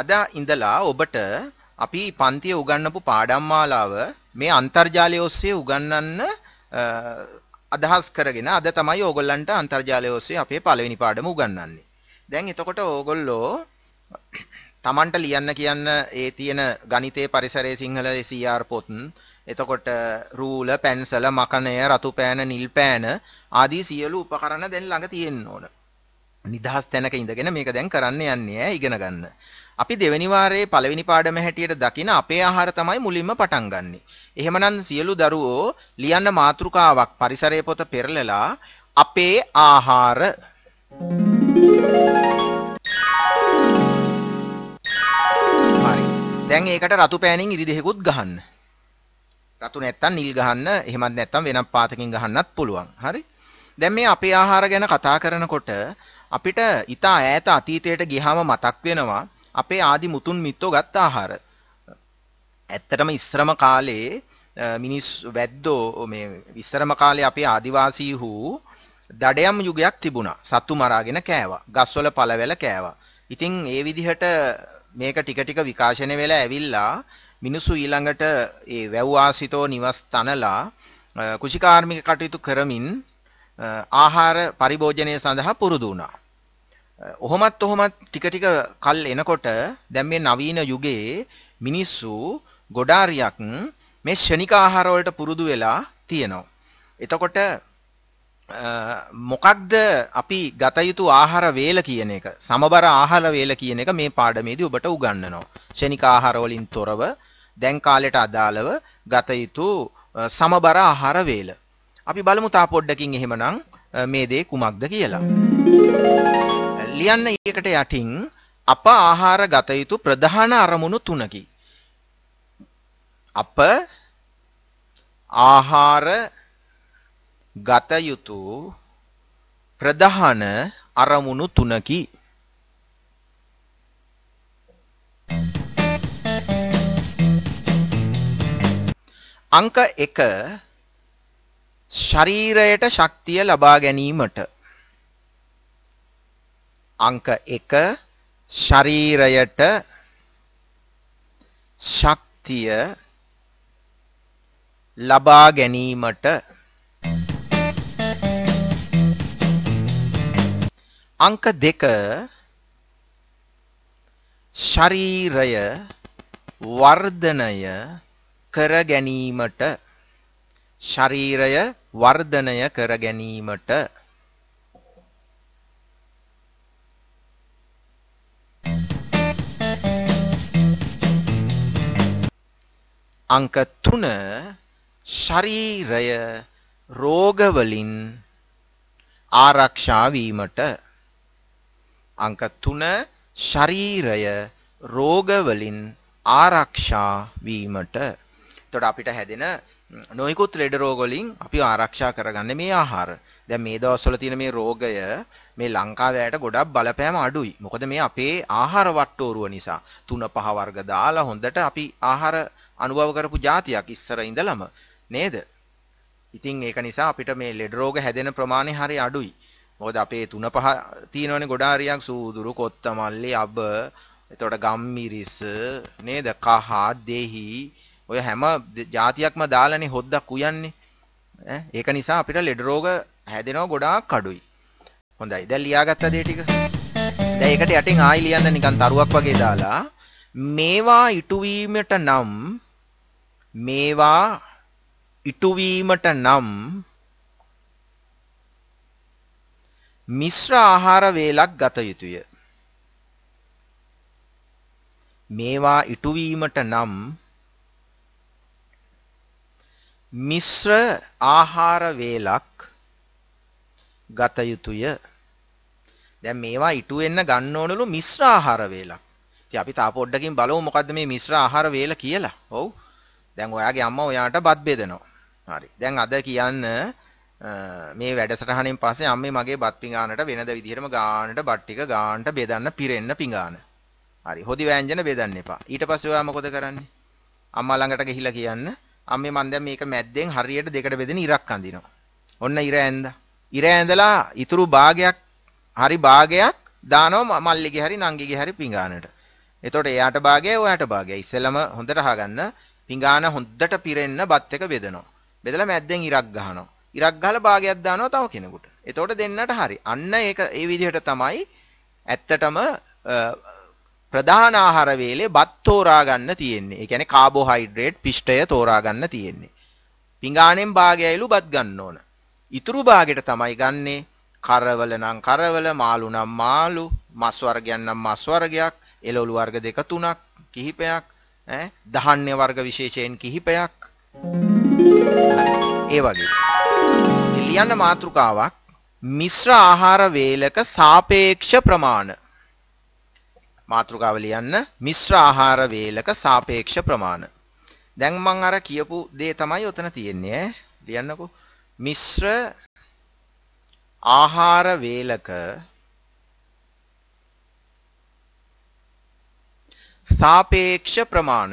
අද ඉඳලා ඔබට අපි පන්තිය උගන්නපු පාඩම් මාලාව මේ අන්තර්ජාලය ඔස්සේ උගන්වන්න අදහස් කරගෙන අද තමයි ඕගොල්ලන්ට අන්තර්ජාලය ඔස්සේ අපේ පළවෙනි පාඩම උගන්වන්නේ. දැන් එතකොට ඕගොල්ලෝ Tamanට ලියන්න කියන්න ඒ තියෙන ගණිතයේ පරිසරයේ සිංහල CR පොත් එතකොට රූල, පැන්සල, මකණය, රතු පෑන, නිල් පෑන ආදී සියලු උපකරණ දැන් ළඟ තියෙන්න ඕන. නිදහස් තැනක ඉඳගෙන මේක දැන් කරන්න යන්නේ ඈ ඉගෙන ගන්න. අපි දෙවැනි වාරයේ පළවෙනි පාඩම හැටියට දකින අපේ ආහාර තමයි මුලින්ම පටන් ගන්නෙ. එහෙමනම් සියලු දරුවෝ ලියන්න මාතෘකාවක් පරිසරයේ පොත පෙරලලා අපේ ආහාර හරි. දැන් ඒකට රතු පෑනින් ඉරිදෙහෙකුත් ගහන්න. රතු නැත්තම් නිල් ගහන්න, එහෙමත් නැත්තම් වෙනත් පාතකින් ගහන්නත් පුළුවන්. හරි? දැන් මේ අපේ ආහාර ගැන කතා කරනකොට අපිට ඊට ඈත අතීතයට ගියාම මතක් වෙනවා අපේ ආදි මුතුන් මිත්තෝ ගත්ත ආහාර. ඇත්තටම ඉස්සරම කාලේ මිනිස් වැද්දෝ මේ ඉස්සරම කාලේ අපේ ආදිවාසී වූ දඩයම් යුගයක් තිබුණා. සතු මරාගෙන කෑවා. ගස්වල පළවැල කෑවා. ඉතින් ඒ විදිහට මේක ටික ටික විකාශනය වෙලා ඇවිල්ලා මිනිසු ඊළඟට ඒ වැව්වාසිතෝ නිවස් තනලා කුෂිකාර්මික කටයුතු කරමින් ආහාර පරිභෝජනය සඳහා පුරුදු වුණා. ඔහොමත් ඔහොමත් ටික ටික කල් එනකොට දැන් මේ නවීන යුගයේ මිනිස්සු ගොඩාරියක් මේ ෂණික ආහාර වලට පුරුදු වෙලා තියෙනවා. එතකොට මොකක්ද අපි ගත යුතු ආහාර වේල කියන එක සමබර ආහාර වේල කියන එක මේ පාඩමේදී ඔබට උගන්වනවා. ශනික ආහාර වලින් තොරව දැන් කාලයට අදාළව ගත යුතු සමබර ආහාර වේල. අපි බලමු තා පොඩ්ඩකින් එහෙමනම් මේ දේ කුමක්ද කියලා. ලියන්න ඒකට යටින් අප ආහාර ගත යුතු ප්‍රධාන අරමුණු තුනකි. අප ආහාර ගත යුතු ප්‍රධාන අරමුණු තුනකි. අංක 1 ශරීරයට ශක්තිය ලබා ගැනීමට අංක 1 ශරීරයට ශක්තිය ලබා ගැනීමට අංක 2 ශරීරය වර්ධනය කර ගැනීමට ශරීරය වර්ධනය කර ගැනීමට අංක 3 ශරීරය රෝග වලින් ආරක්ෂා වීමට අංක 3 ශරීරය රෝග වලින් ආරක්ෂා වීමට එතකොට අපිට හැදෙන නොයිකුත් ලෙඩ රෝග වලින් අපි ආරක්ෂා කරගන්නේ මේ ආහාර. දැන් මේ දවස්වල තියෙන මේ රෝගය මේ ලංකාවේ ඇයට ගොඩක් බලපෑම අඩුයි. මොකද මේ අපේ ආහාර වට්ටෝරුව නිසා තුන පහ වර්ග දාලා හොඳට අපි ආහාර අනුභව කරපු જાතියක් ඉස්සර ඉඳලම නේද? ඉතින් ඒක නිසා අපිට මේ ලෙඩ රෝග හැදෙන ප්‍රමාණය හරි අඩුයි. මොකද අපේ 3 5 තියෙනවනේ ගොඩාරියක් සූදුරු කොත්තමල්ලි අබ එතකොට ගම්මිරිස් නේද කහ දෙහි ඔය හැම જાතියක්ම දාලානේ හොද්දක් උයන්නේ. ඒක නිසා අපිට ලෙඩ රෝග හැදෙනවා ගොඩාක් අඩුයි. හොඳයි. දැන් ලියාගත්ත දේ ටික. දැන් ඒකට යටින් ආයි ලියන්න නිකන් තරුවක් වගේ දාලා මේවා ඉටුවීමට නම් මේවා ඉටුවීමට නම් මිශ්‍ර ආහාර වේලක් ගත යුතුය. මේවා ඉටුවීමට නම් මිශ්‍ර ආහාර වේලක් ගත යුතුය. දැන් මේවා ඉටු වෙන්න ගන්න ඕනලු මිශ්‍ර ආහාර වේලක්. ඉතින් අපි තා පොඩ්ඩකින් බලමු මොකද්ද මේ මිශ්‍ර ආහාර වේල කියලා. ඔව්. දැන් ඔයාගේ අම්මා ඔයාට බත් බෙදනවා. හරි. දැන් අද කියන්න මේ වැඩසටහනින් පස්සේ අම්මේ මගේ බත් පිඟානට වෙනද විදිහටම ගානට බත් ටික ගානට බෙදන්න පිරෙන්න පිඟාන. හරි. හොදි වෑංජන බෙදන්න එපා. ඊට පස්සේ ඔයා මොකද කරන්නේ? අම්මා ළඟට ගිහිලා කියන්න අම්මේ මන් දැන් මේක මැද්දෙන් හරියට දෙකට බෙදෙන ඉරක් අඳිනවා. ඔන්න ඉර ඇඳ. ඉර ඇඳලා ඉතුරු භාගයක් හරි භාගයක් දානවා මල්ලිගේ හරි නංගිගේ හරි පිඟානට. එතකොට එයාට භාගය ඔයාට භාගය. ඉස්සෙල්ලම හොඳට අහගන්න පිඟාන හොද්දට පිරෙන්න බත් එක බෙදනවා. බෙදලා මැද්දෙන් ඉරක් ගහනවා. ඉරක් ගහලා භාගයක් දානවා තව කෙනෙකුට. එතකොට දෙන්නට හරි. අන්න ඒක ඒ විදිහට තමයි ඇත්තටම ප්‍රධාන ආහාර වේලේ බත් තෝරා ගන්න තියෙන්නේ. ඒ කියන්නේ කාබෝහයිඩ්‍රේට් පිෂ්ඨය තෝරා ගන්න තියෙන්නේ. පිඟානෙන් භාගයයිලු බත් ගන්න ඕන. ඉතුරු භාගෙට තමයි ගන්නේ කරවල නම් කරවල මාළු නම් මාළු මස් වර්ගයන් නම් මස් වර්ගයක් එළවලු වර්ග දෙක තුනක් කිහිපයක් දහන්‍ය වර්ග විශේෂයෙන් කිහිපයක් ඒ වගේ. ලියන්න මාතෘකාවක් මිශ්‍ර ආහාර වේලක සාපේක්ෂ ප්‍රමාණ මාතෘකාව ලියන්න මිශ්‍ර ආහාර වේලක සාපේක්ෂ ප්‍රමාණ. දැන් මං අර කියපු දේ තමයි ඔතන තියෙන්නේ ඈ. ලියන්නකෝ. මිශ්‍ර ආහාර වේලක සාපේක්ෂ ප්‍රමාණ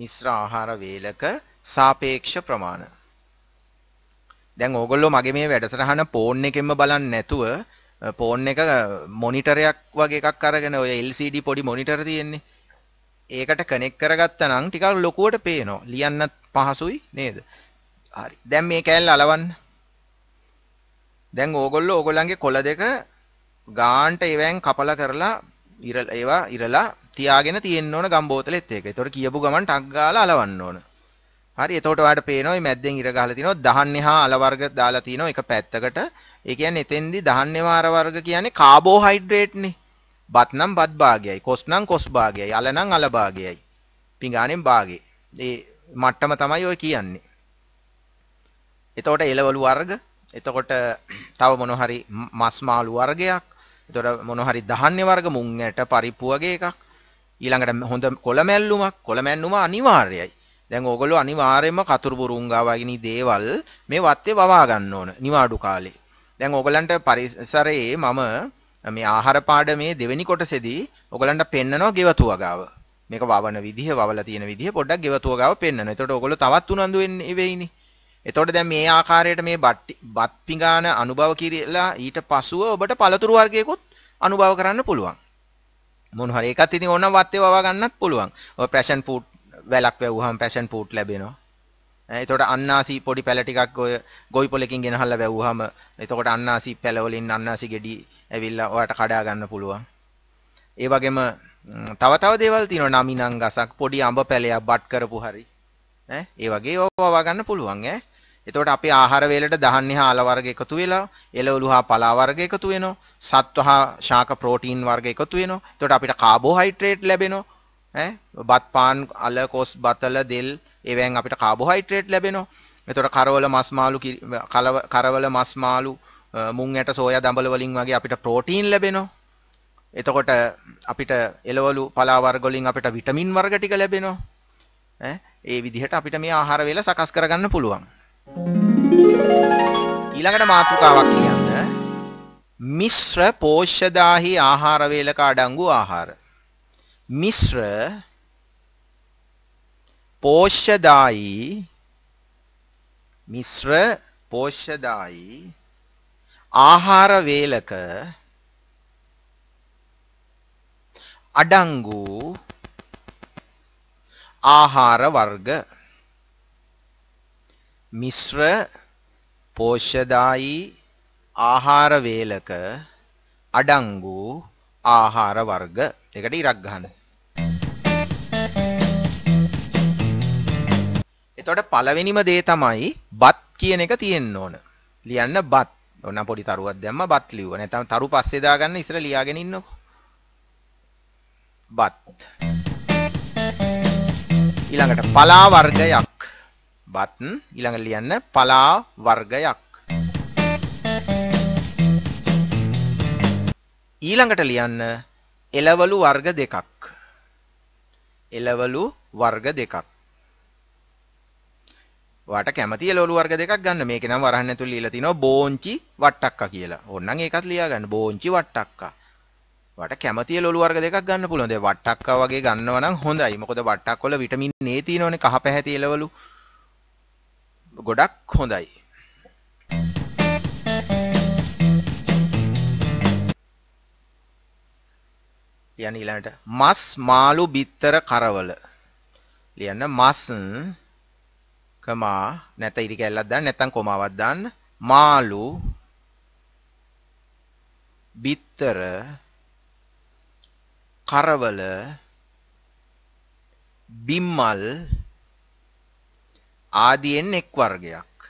මිශ්‍ර ආහාර වේලක සාපේක්ෂ ප්‍රමාණ දැන් ඕගොල්ලෝ මගේ මේ වැඩසටහන ෆෝන් එකෙන්ම බලන්නේ නැතුව ෆෝන් එක මොනිටරයක් වගේ එකක් අරගෙන ඔය LCD පොඩි මොනිටර තියෙන්නේ ඒකට කනෙක්ට් කරගත්තා නම් ටිකක් ලොකුවට පේනවා ලියන්නත් පහසුයි නේද හරි දැන් මේ කෑල්ල අලවන්න දැන් ඕගොල්ලෝ ඕගොල්ලන්ගේ කොළ දෙක ගාන්ට එවෙන් කපලා කරලා ඉරල ඒවා ඉරලා තියාගෙන තියෙන්න ඕන ගම් බෝතලෙත් ඒක. ඒතකොට කියපු ගමන් ටක් ගාලා අලවන්න ඕන. හරි එතකොට ඔයාලට පේනවා මේ මැද්දෙන් ඉර ගහලා තිනවා දහන්නේ හා අල වර්ග දාලා තිනවා එක පැත්තකට. ඒ කියන්නේ එතෙන්දී දහන්නේ වාර වර්ග කියන්නේ කාබෝහයිඩ්‍රේට්නේ. බත් නම් බත් භාගයයි, කොස් නම් කොස් භාගයයි, අල නම් අල භාගයයි. පිඟානෙන් භාගේ. ඒ මට්ටම තමයි ඔය කියන්නේ. එතකොට එළවලු වර්ග, එතකොට තව මොන හරි මස් මාළු වර්ගයක්, එතකොට මොන හරි දහන්‍ය වර්ග මුං ඇට පරිප්පු වගේ එකක් ඊළඟට හොඳ කොළමැල්ලුමක් කොළමැන්නුම අනිවාර්යයි. දැන් ඕගොල්ලෝ අනිවාර්යයෙන්ම කතුරු බුරුංගා වගේ දේවල් මේ වත්තේ වවා ගන්න ඕන නිවාඩු කාලේ. දැන් ඕගලන්ට පරිසරයේ මම මේ ආහාර පාඩමේ දෙවෙනි කොටසේදී ඕගලන්ට පෙන්නනවා ගෙවතු වගාව. මේක වවන විදිහ, වවලා තියෙන විදිහ පොඩ්ඩක් ගෙවතු වගාව පෙන්නනවා. එතකොට ඕගොල්ලෝ තවත් උනන්දු වෙන්නේ වෙයිනේ. එතකොට දැන් මේ ආකාරයට මේ බත් පිඟාන අනුභව කියලා ඊට පසුව ඔබට පළතුරු වර්ගයකුත් අනුභව කරන්න පුළුවන්. මොන හරි එකත් ඉතින් ඕනම වත්තේ වවා ගන්නත් පුළුවන්. ඔය පැෂන් ෆූඩ් වැලක් වැව්වහම පැෂන් ෆූඩ් ලැබෙනවා. එතකොට අන්නාසි පොඩි පැල ටිකක් ඔය ගොවිපලකින් ගෙනහල්ලා වැව්වහම එතකොට අන්නාසි පැල වලින් අන්නාසි ගෙඩි ඇවිල්ලා ඔයාට කඩා ගන්න පුළුවන්. ඒ වගේම තව තව දේවල් තියෙනවා නමිනම් ගසක් පොඩි අඹ පැලයක් බට් කරපු හරි ඈ ඒ වගේ ඕවා වගන්න පුළුවන් ඈ එතකොට අපේ ආහාර වේලට දහන්නේ හා අල වර්ග එකතු වෙලා, එළවලු හා පලා වර්ග එකතු වෙනවා, සත්ව හා ශාක ප්‍රෝටීන් වර්ග එකතු වෙනවා. එතකොට අපිට කාබෝහයිඩ්‍රේට් ලැබෙනවා. ඈ බත් පාන් අල කොස් බතල දෙල් ඒවෙන් අපිට කාබෝහයිඩ්‍රේට් ලැබෙනවා. එතකොට කරවල මස් මාළු කරවල මස් මාළු මුං ඇට සෝයා දඹල වලින් වගේ අපිට ප්‍රෝටීන් ලැබෙනවා. එතකොට අපිට එළවලු පලා වර්ග වලින් අපිට විටමින් වර්ග ටික ලැබෙනවා. ඈ ඒ විදිහට අපිට මේ ආහාර වේල සකස් කරගන්න පුළුවන්. ඊළඟට මාතෘකාවක් කියන්න මිශ්‍ර පෝෂ්‍යදාහි ආහාර වේලක අඩංගු ආහාර මිශ්‍ර පෝෂ්‍යදායි මිශ්‍ර පෝෂ්‍යදායි ආහාර වේලක අඩංගු ආහාර වර්ග මිශ්‍ර පෝෂ්‍යදායි ආහාර වේලක අඩංගු ආහාර වර්ග දෙකට ඉරක් ගන්න. එතකොට පළවෙනිම දේ තමයි බත් කියන එක තියෙන්න ඕන. ලියන්න බත්. ඔන්න පොඩි තරුවක් දැම්ම බත් ලිව්ව. නැත්නම් තරු පස්සේ දාගන්න ඉස්සර ලියාගෙන ඉන්නකෝ. බත්. ඊළඟට පලා වර්ගයක් බත් ඊළඟට ලියන්න පලා වර්ගයක් ඊළඟට ලියන්න එළවලු වර්ග දෙකක් එළවලු වර්ග දෙකක් වට කැමති එළවලු වර්ග දෙකක් ගන්න මේක නම් වරහන් ඇතුළේ ලියලා තිනවා බෝංචි වට්ටක්කා කියලා. ඕන්නම් ඒකත් ලියා ගන්න බෝංචි වට්ටක්කා. වට කැමති එළවලු වර්ග දෙකක් ගන්න පුළුවන්. දැන් වට්ටක්කා වගේ ගන්නවා නම් හොඳයි. මොකද වට්ටක්ක වල විටමින් A තියෙනවනේ කහ පැහැති එළවලු. ගොඩක් හොඳයි ලියන්න ඊළඟට මස් මාළු බිත්තර කරවල ලියන්න මස් කමා නැත ඉරි කැල්ලක් දාන්න නැත්නම් කොමාවක් දාන්න මාළු බිත්තර කරවල බිම්මල් ආදියෙන් එක් වර්ගයක්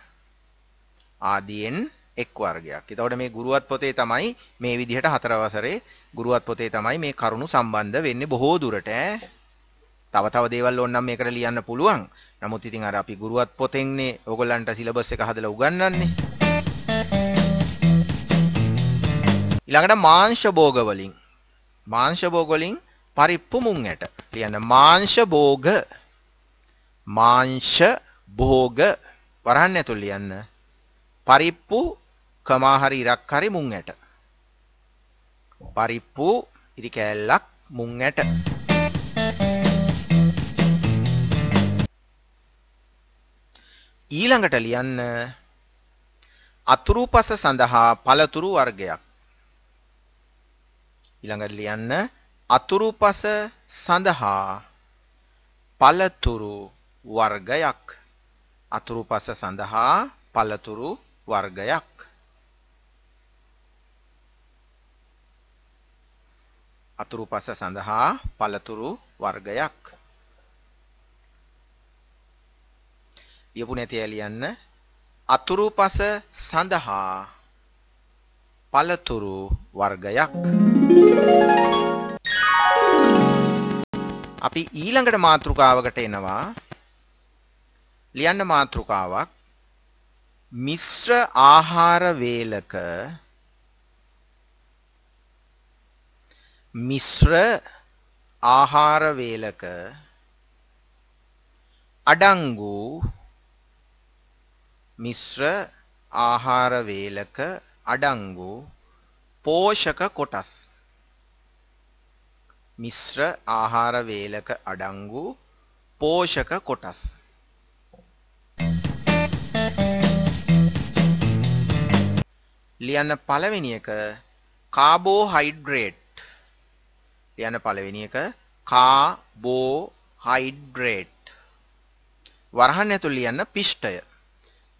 ආදියෙන් එක් වර්ගයක්. එතකොට මේ ගුරුවත් පොතේ තමයි මේ විදිහට හතර වසරේ ගුරුවත් පොතේ තමයි මේ කරුණු සම්බන්ධ වෙන්නේ බොහෝ දුරට ඈ. තව තව දේවල් ඕනනම් මේකට ලියන්න පුළුවන්. නමුත් ඉතින් අර අපි ගුරුවත් පොතෙන්නේ ඕගොල්ලන්ට සිලබස් එක හදලා උගන්වන්නේ. ඊළඟට මාංශ භෝග වලින් මාංශ භෝග වලින් පරිප්පු මුං ඇට ලියන්න මාංශ භෝග මාංශ භෝග වරහන් ඇතුල් ලියන්න පරිප්පු කමාහරි ඉරක් හරි මුං ඇට පරිප්පු ඉරි කෑල්ලක් මුං ඇට ඊළඟට ලියන්න අතුරුපස සඳහා පළතුරු වර්ගයක් ඊළඟට ලියන්න අතුරුපස සඳහා පළතුරු වර්ගයක් අතුරුපස සඳහා පළතුරු වර්ගයක්. අතුරුපස සඳහා පළතුරු වර්ගයක්. යපු නැති ඇලියන්න අතුරුපස සඳහා පළතුරු වර්ගයක් අපි ඊළඟට මාතෘකාවකට එනවා ලියන්න මාතෘකාවක් මිශ්‍ර ආහාර වේලක මිශ්‍ර ආහාර වේලක අඩංගු මිශ්‍ර ආහාර වේලක අඩංගු පෝෂක කොටස් මිශ්‍ර ආහාර වේලක අඩංගු පෝෂක කොටස් ලියන්න පළවෙනි එක කාබෝහයිඩ්‍රේට් ලියන්න පළවෙනි එක කාබෝහයිඩ්‍රේට් වරහන් ඇතුළේ ලියන්න පිෂ්ඨය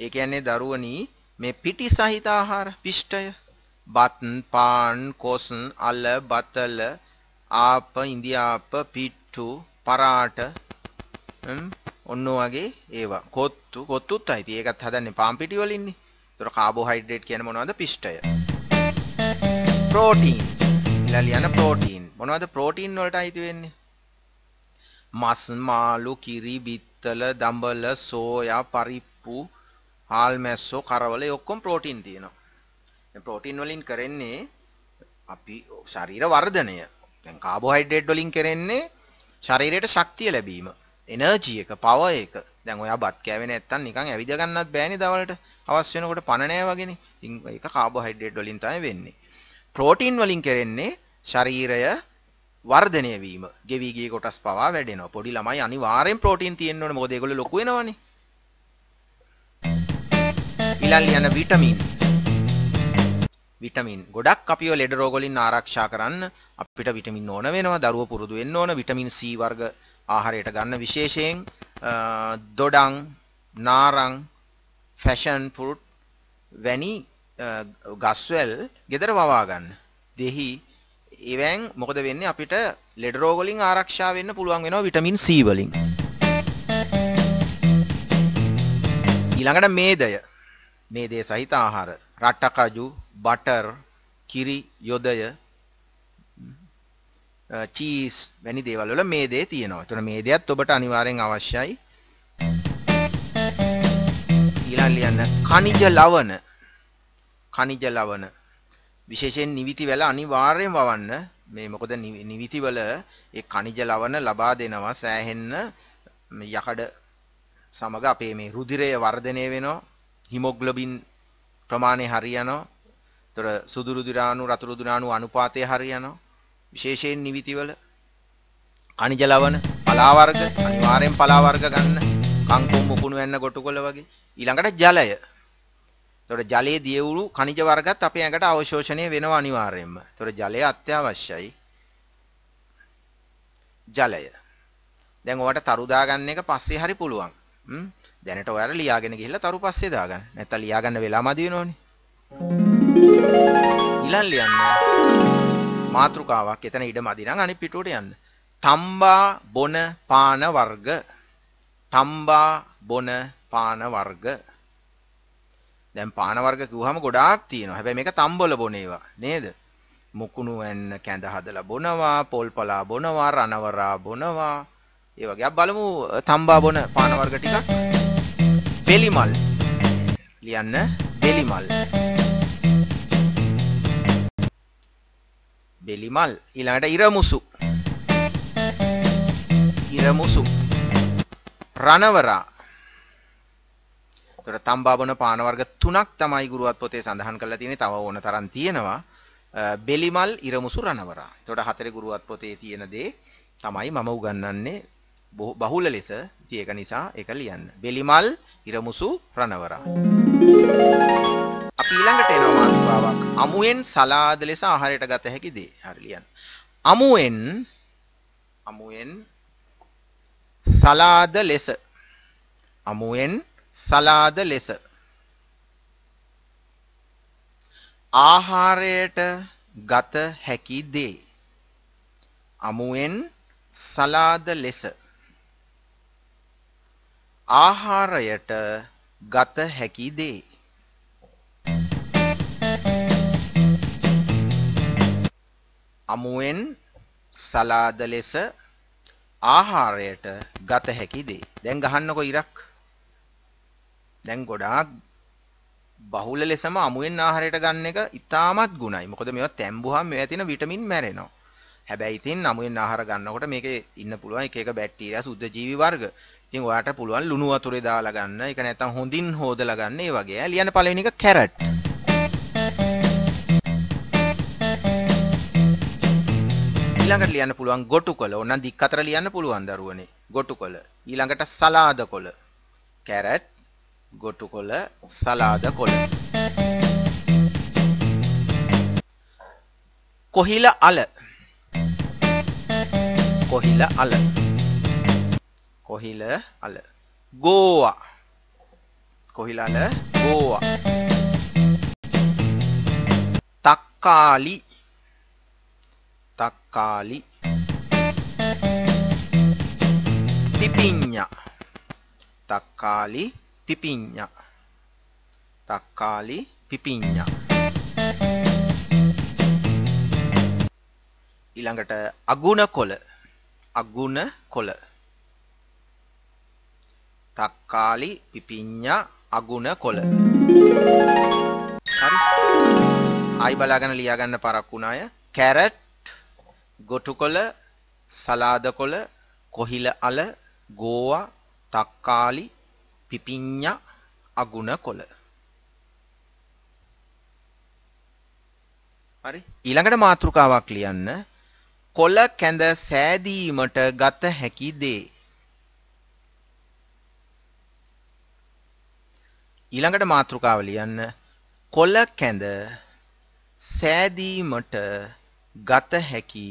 ඒ කියන්නේ දරුවනි මේ පිටි සහිත ආහාර පිෂ්ඨය බත් පාන් කොස් අල බතල ආප ඉන්දියාප පිට්ටු පරාට ඔන්න වගේ ඒවා කොත්තු කොත්තුත් අයිති ඒකත් හදන්නේ පාන් පිටි වලින්නේ තොර කාබෝහයිඩ්‍රේට් කියන මොනවද පිෂ්ටය ප්‍රෝටීන් ඉලා ලියන ප්‍රෝටීන් මොනවද ප්‍රෝටීන් වලට අයිති වෙන්නේ මස් මාළු කිරි බිත්තල දඹල සෝයා පරිප්පු හාල් මැස්සෝ කරවල ඔක්කොම ප්‍රෝටීන් තියෙනවා ප්‍රෝටීන් වලින් කරන්නේ අපි ශරීර වර්ධනය දැන් කාබෝහයිඩ්‍රේට් වලින් කරන්නේ ශරීරයට ශක්තිය ලැබීම එනර්ජි එක පවර් එක දැන් ඔයා බත් කෑවේ නැත්තම් නිකන් ඇවිද ගන්නත් බෑනේ දවල්ට. අවශ්‍ය වෙනකොට පණ නෑ වගේනේ. ඉතින් ඒක කාබෝහයිඩ්‍රේට් වලින් තමයි වෙන්නේ. ප්‍රෝටීන් වලින් කරන්නේ ශරීරය වර්ධනය වීම. ගෙවි ගිය කොටස් පවා වැඩෙනවා. පොඩි ළමයි අනිවාර්යෙන් ප්‍රෝටීන් තියෙන්න ඕනේ. මොකද ඒගොල්ලෝ ලොකු වෙනවනේ. ඉලල් යන විටමින් විටමින් ගොඩක් අපිව ලෙඩ රෝග වලින් ආරක්ෂා කරන්න අපිට විටමින් ඕන වෙනවා දරුවෝ පුරුදු වෙන්න ඕන විටමින් C වර්ග ආහාරයට ගන්න විශේෂයෙන් දොඩං නාරං ෆැෂන් ෆුට් වැනි ගස්වැල් ගෙදර වවා ගන්න දෙහි එවැන් මොකද වෙන්නේ අපිට ලෙඩ රෝග වලින් ආරක්ෂා වෙන්න පුළුවන් වෙනවා විටමින් C වලින් ඊළඟට මේදය මේදේ සහිත ආහාර රට්ටකජු බටර් කිරි යොදය චීස් uh, වැනි දේවල් වල මේ දේ තියෙනවා. එතන මේ දෙයත් ඔබට අනිවාර්යෙන් අවශ්‍යයි. ඊළඟ ලියන්න කනිජ ලවණ. කනිජ ලවණ. විශේෂයෙන් නිවිති වල අනිවාර්යෙන් වවන්න. මේ මොකද නිවිති වල ඒ කනිජ ලවණ ලබා දෙනවා සෑහෙන්න යකඩ සමග අපේ මේ රුධිරය වර්ධනය වෙනවා. හිමොග්ලොබින් ප්‍රමාණය හරියනවා. ඒතර සුදු රුධිරාණු රතු රුධිරාණු අනුපාතය හරියනවා. විශේෂයෙන් නිවිතිවල කනිජ ලවණ පලා වර්ග අනිවාර්යෙන් පලා වර්ග ගන්න කංකුම් මුකුණු වෙන්න ගොටුකොළ වගේ ඊළඟට ජලය එතකොට ජලයේ දියවුරු කනිජ වර්ගත් අපේ ඇඟට අවශෝෂණය වෙනවා අනිවාර්යයෙන්ම එතකොට ජලය අත්‍යවශ්‍යයි ජලය දැන් ඔයාලට තරු දාගන්න එක පස්සේ හරි පුළුවන් හ්ම් දැනට ඔයාලා ලියාගෙන ගිහිල්ලා තරු පස්සේ දාගන්න නැත්තම් ලියාගන්න වෙලාවම අද වෙනෝනේ ඊළඟ ලියන්න මාතෘකාවක් එතන ඉඩම අදිනම් අනිත් පිටුවට යන්න. තම්බා බොන පාන වර්ග. තම්බා බොන පාන වර්ග. දැන් පාන වර්ග කිව්වහම ගොඩාක් තියෙනවා. හැබැයි මේක තම්බොල බොන ඒවා නේද? මුකුණු ඇන්න කැඳ හදලා බොනවා, පොල්පලා බොනවා, රණවරා බොනවා. ඒ වගේ බලමු තම්බා බොන පාන වර්ග ටිකක්. බෙලිමල් ලියන්න බෙලිමල් බෙලිමල් ඊළඟට ඉරමුසු ඉරමුසු රණවරා තොර තම්බාබන පාන වර්ග තුනක් තමයි ගුරුවත් පොතේ සඳහන් කරලා තියෙන්නේ තව ඕන තරම් තියෙනවා බෙලිමල් ඉරමුසු රණවරා එතකොට හතරේ ගුරුවත් පොතේ තියෙන දේ තමයි මම උගන්වන්නේ බහුල ලෙස ඉතින් ඒක නිසා ඒක ලියන්න. බෙලිමල් ඉරමුසු රණවරා. අපි ඊළඟට එනවා මාතෘකාවක්. අමුයෙන් සලාද ලෙස ආහාරයට ගත හැකි දේ. හරි ලියන්න. අමුයෙන් අමුයෙන් සලාද ලෙස අමුයෙන් සලාද ලෙස ආහාරයට ගත හැකි දේ අමුවෙන් සලාද ලෙස ආහාරයට ගත හැකි දේ අමුවෙන් සලාද ලෙස ආහාරයට ගත හැකි දේ. දැන් ගහන්නකො ඉරක්. දැන් ගොඩාක් බහුල ලෙසම අමුවෙන් ආහාරයට ගන්න එක ඉතාමත් ගුණයි. මොකද මේවා තැඹුහම මේවා තියෙන විටමින් මැරෙනවා. හැබැයි ඉතින් අමුවෙන් ආහාර ගන්නකොට මේකේ ඉන්න පුළුවන් එක එක බැක්ටීරියා සුද්ධ ජීවි වර්ග. ඉතින් ඔයාට පුළුවන් ලුණු වතුරේ දාලා ගන්න. ඒක නැත්තම් හොඳින් හොදලා ගන්න. ඒ වගේ. ලියන්න පළවෙනි එක කැරට්. ඊළඟට ලියන්න පුළුවන් ගොටුකොළ. ඕනනම් දික් අතර ලියන්න පුළුවන් දරුවනේ. ගොටුකොළ. ඊළඟට සලාද කොළ. කැරට්, ගොටුකොළ, සලාද කොළ. කොහිල අල. කොහිල අල. කොහිල අල ගෝවා කොහිලල ගෝවා තක්කාලි තක්කාලි පිපිඤ්ඤ තක්කාලි පිපිඤ්ඤ තක්කාලි පිපිඤ්ඤ ඊළඟට අගුණ කොළ අගුණ කොළ තක්කාලි පිපිඤ්ඤා අගුණ කොළ හරි ආයි බලාගෙන ලියාගන්න පරක්කු ණය කැරට් ගොටු කොළ සලාද කොළ කොහිල අල ගෝවා තක්කාලි පිපිඤ්ඤා අගුණ කොළ හරි ඊළඟට මාතෘකාවක් ලියන්න කොළ කැඳ සෑදීමට ගත හැකි දේ ඊළඟට මාතෘකාව ලියන්න කොළ කැඳ සෑදීමට ගත හැකි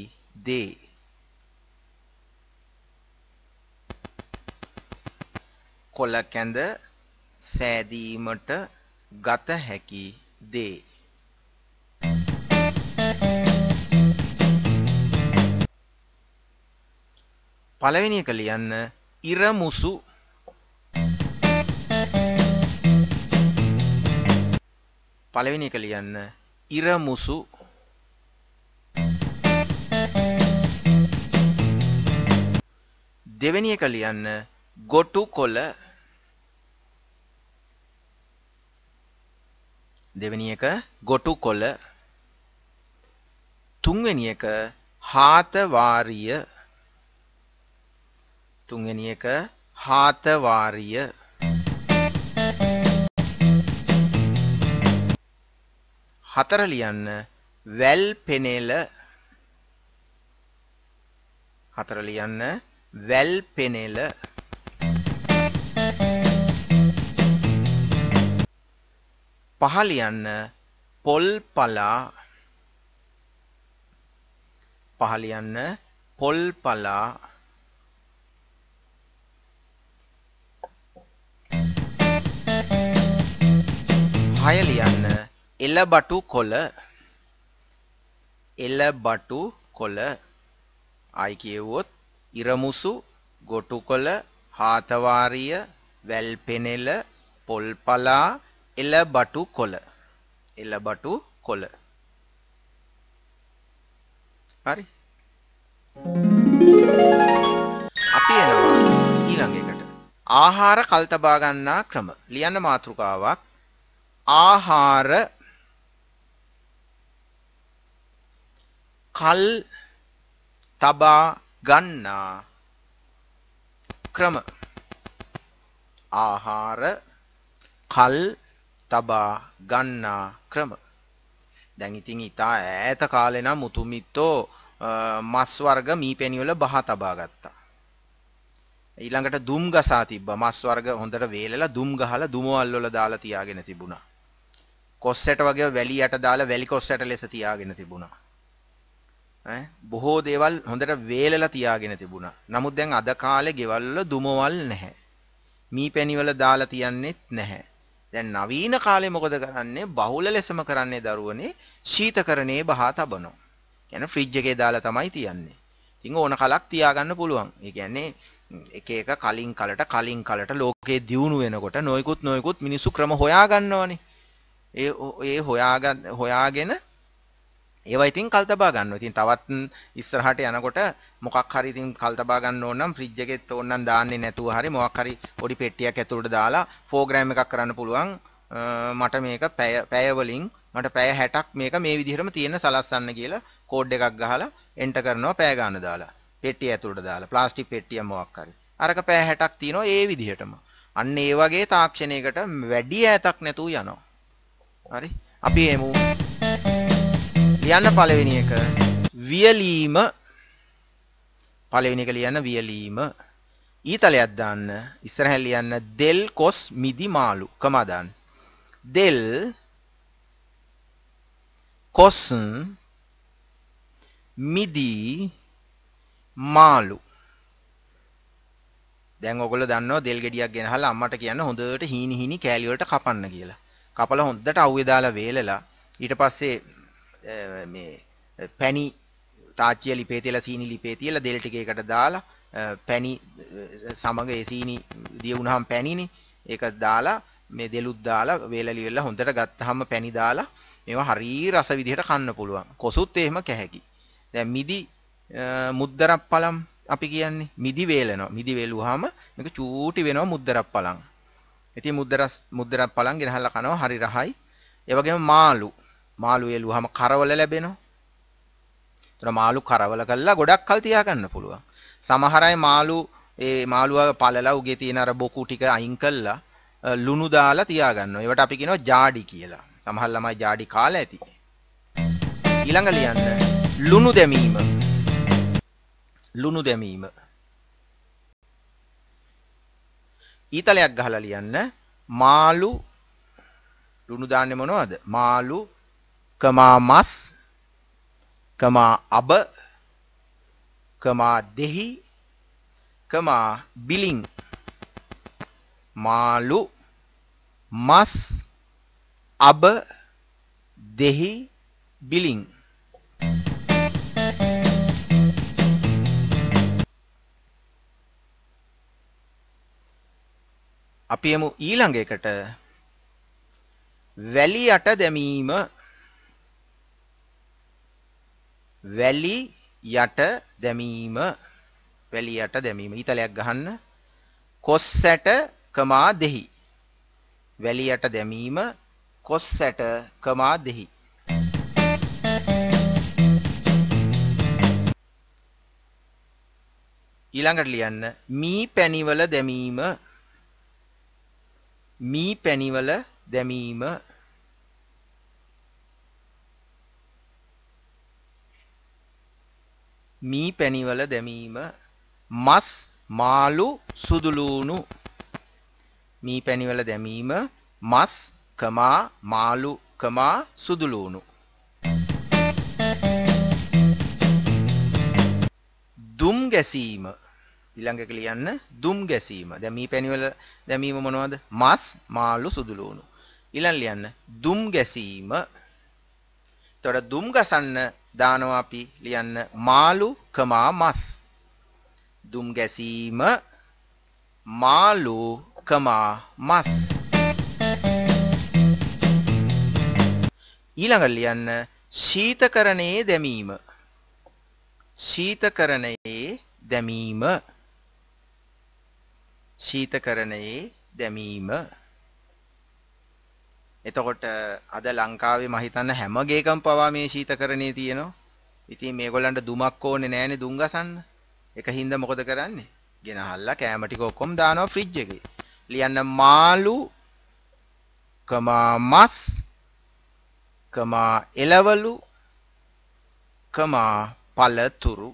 දේ කොළ කැඳ සෑදීමට ගත හැකි දේ පළවෙනි එක ලියන්න ඉරමුසු පළවෙනි එක ලියන්න ඉරමුසු දෙවෙනි එක ලියන්න ගොටු කොළ දෙවෙනි එක ගොටු කොළ තුන්වෙනි එක හාතවාරිය තුන්වෙනි එක හාතවාරිය හතර ලියන්න වැල් පෙනෙල හතර ලියන්න වැල් පෙනෙල පහ ලියන්න පොල් පලා පහ ලියන්න පොල් පලා හය ලියන්න එලබටු කොළ එලබටු කොළ ආයි කියවොත් ඉරමුසු ගොටු කොළ හාතවාරිය වැල්පෙනෙල පොල්පලා එලබටු කොළ එලබටු කොළ හරි අපි එනවා ඊළඟ එකට ආහාර කල්තබා ගන්නා ක්‍රම ලියන්න මාතෘකාවක් ආහාර කල් තබා ගන්නා ක්‍රම ආහාර කල් තබා ගන්නා ක්‍රම දැන් ඉතින් ඊතා ඈත කාලේ නම් මුතුමිත්තෝ මස් වර්ග මීපෙණි වල බහ තබා ගත්තා ඊළඟට දුම් ගසා තිබ්බා මස් වර්ග හොඳට වේලලා දුම් ගහලා දුමවල් වල දාලා තියාගෙන තිබුණා කොස්සට වගේ වැලි යට දාලා වැලි කොස්සට ලෙස තියාගෙන තිබුණා බොහෝ දේවල් හොඳට වේලලා තියාගෙන තිබුණා. නමුත් දැන් අද කාලේ ගෙවල්වල දුමවල් නැහැ. මී පැණිවල දාලා තියන්නෙත් නැහැ. දැන් නවීන කාලේ මොකද කරන්නේ? බහුල ලෙසම කරන්නේ දරුවනේ ශීතකරණයේ බහා තබනවා. කියන ෆ්‍රිජ් එකේ දාලා තමයි තියන්නේ. ඉතින් ඕන කලක් තියාගන්න පුළුවන්. ඒ කියන්නේ එක එක කලින් කලට කලින් කලට ලෝකේ දියුණු වෙනකොට නොයිකුත් නොයිකුත් මිනිස්සු ක්‍රම හොයා ගන්නවනේ. ඒ ඒ හොයාගෙන ඒවා ඉතින් කල් තබා ගන්නවා. ඉතින් තවත් ඉස්සරහට යනකොට මොකක් හරි ඉතින් කල් තබා ගන්න ඕන නම් ෆ්‍රිජ් එකෙත් ඕන නම් දාන්නේ නැතුව හරි මොකක් හරි පොඩි පෙට්ටියක් ඇතුළට දාලා ප්‍රෝග්‍රෑම් එකක් කරන්න පුළුවන්. මට මේක පැය වලින් මට පැය 60ක් මේක මේ විදිහටම තියෙන සලස්සන්න කියලා කෝඩ් එකක් ගහලා එන්ටර් කරනවා පැය ගන්න දාලා. පෙට්ටිය ඇතුළට දාලා ප්ලාස්ටික් පෙට්ටියක් මොකක් හරි. අරක පැය 60ක් තියෙනවා ඒ විදිහටම. අන්න ඒ වගේ තාක්ෂණයකට වැඩි ඈතක් නැතුව යනවා. හරි. අපි එමු. ලියන්න පළවෙනි එක වියලීම පළවෙනි එක ලියන්න වියලීම ඊතලයක් දාන්න ඉස්සරහින් ලියන්න දෙල් කොස් මිදි මාළු කමා දාන්න දෙල් කොස් මිදි මාළු දැන් ඔයගොල්ලෝ දන්නවා දෙල් ගෙඩියක් ගෙනහලා අම්මට කියන්න හොඳට හීනි හීනි කෑලි වලට කපන්න කියලා. කපලා හොඳට අවුවේ දාලා වේලලා ඊට පස්සේ මේ පැණි තාච්චිය ලිපේ තියලා සීනි ලිපේ තියලා දෙල් ටික එකට දාලා පැණි සමග ඒ සීනි දිය වුණාම පැණිනේ ඒක දාලා මේ දෙලුත් දාලා වේලලි වෙලා හොඳට ගත්තාම පැණි දාලා මේවා හරි රස විදිහට කන්න පුළුවන් කොසුත් එහෙම කැහැකි දැන් මිදි මුද්දරක් පළම් අපි කියන්නේ මිදි වේලනවා මිදි වේලුවාම මේක චූටි වෙනවා මුද්දරක් පළම් ඉතින් මුද්දරස් මුද්දරක් පළම් ගෙනහලා කනවා හරි රහයි ඒ වගේම මාළු මාළු එළුවාම කරවල ලැබෙනවා. එතන මාළු කරවල කළා ගොඩක් කල් තියාගන්න පුළුවන්. සමහර අය මාළු ඒ මාළුවා පළලා උගේ තියෙන අර බොකු ටික අයින් කළා ලුණු දාලා තියාගන්නවා. ඒවට අපි කියනවා ජාඩි කියලා. සමහර ළමයි ජාඩි කාලා ඇති. ඊළඟ ලියන්න ලුණු දැමීම. ලුණු දැමීම. ඊතලයක් ගහලා ලියන්න මාළු ලුණු දාන්නේ මොනවද? මාළු මස් අබ දෙහි බිලිං මාලු මස් අබ දෙහි බිලිං අපි යමු ඊළඟ එකට වැලි යට දැමීම වැලි යට දැමීම වැලි යට දැමීම ඊතලයක් ගහන්න කොස්සැට කමා දෙහි වැලි යට දැමීම කොස්සැට කමා දෙහි ඊළඟට ලියන්න මී පැණිවල දැමීම මී පැණිවල දැමීම මී පැණිවල දැමීම මස් මාළු සුදුලූණු මී පැණිවල දැමීම මස් කමා මාළු කමා සුදුලූණු දුම් ගැසීම ඊළඟට ලියන්න දුම් ගැසීම. දැන් මේ පැණිවල දැමීම මොනවද? මස්, මාළු, සුදුලූණු. ඊළඟ ලියන්න දුම් ගැසීම එතකොට දුම් ගසන්න දානවා අපි ලියන්න මාළු කමා මස් දුම් ගැසීම මාළු කමා මස් ඊළඟට ලියන්න ශීතකරණයේ දැමීම ශීතකරණයේ දැමීම ශීතකරණයේ දැමීම එතකොට අද ලංකාවේ මම හිතන්නේ හැම ගේකම පවා මේ ශීතකරණේ තියෙනවා. ඉතින් මේගොල්ලන්ට දුමක් ඕනේ නැහනේ දුම් ගසන්න. ඒකින්ද මොකද කරන්නේ? ගෙනහල්ලා කෑම ටික ඔක්කොම දානවා ෆ්‍රිජ් එකේ. ලියන්න මාළු කමා මස් කමා එළවලු කමා පළතුරු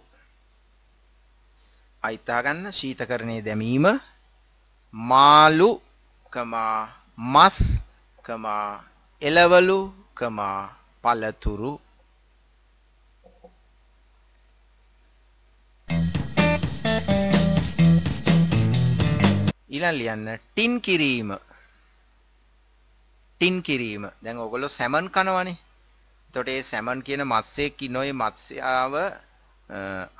අයිතා ගන්න ශීතකරණේ දැමීම මාළු කමා මස් එලවලු පලතුරු ඊළඟ ලියන්න ටින් කිරීම ටින් කිරීම දැන් ඔයගොල්ලෝ සැමන් කනවනේ එතකොට ඒ සැමන් කියන මත්ස්යෙක් ඉනෝයි මත්ස්‍යාව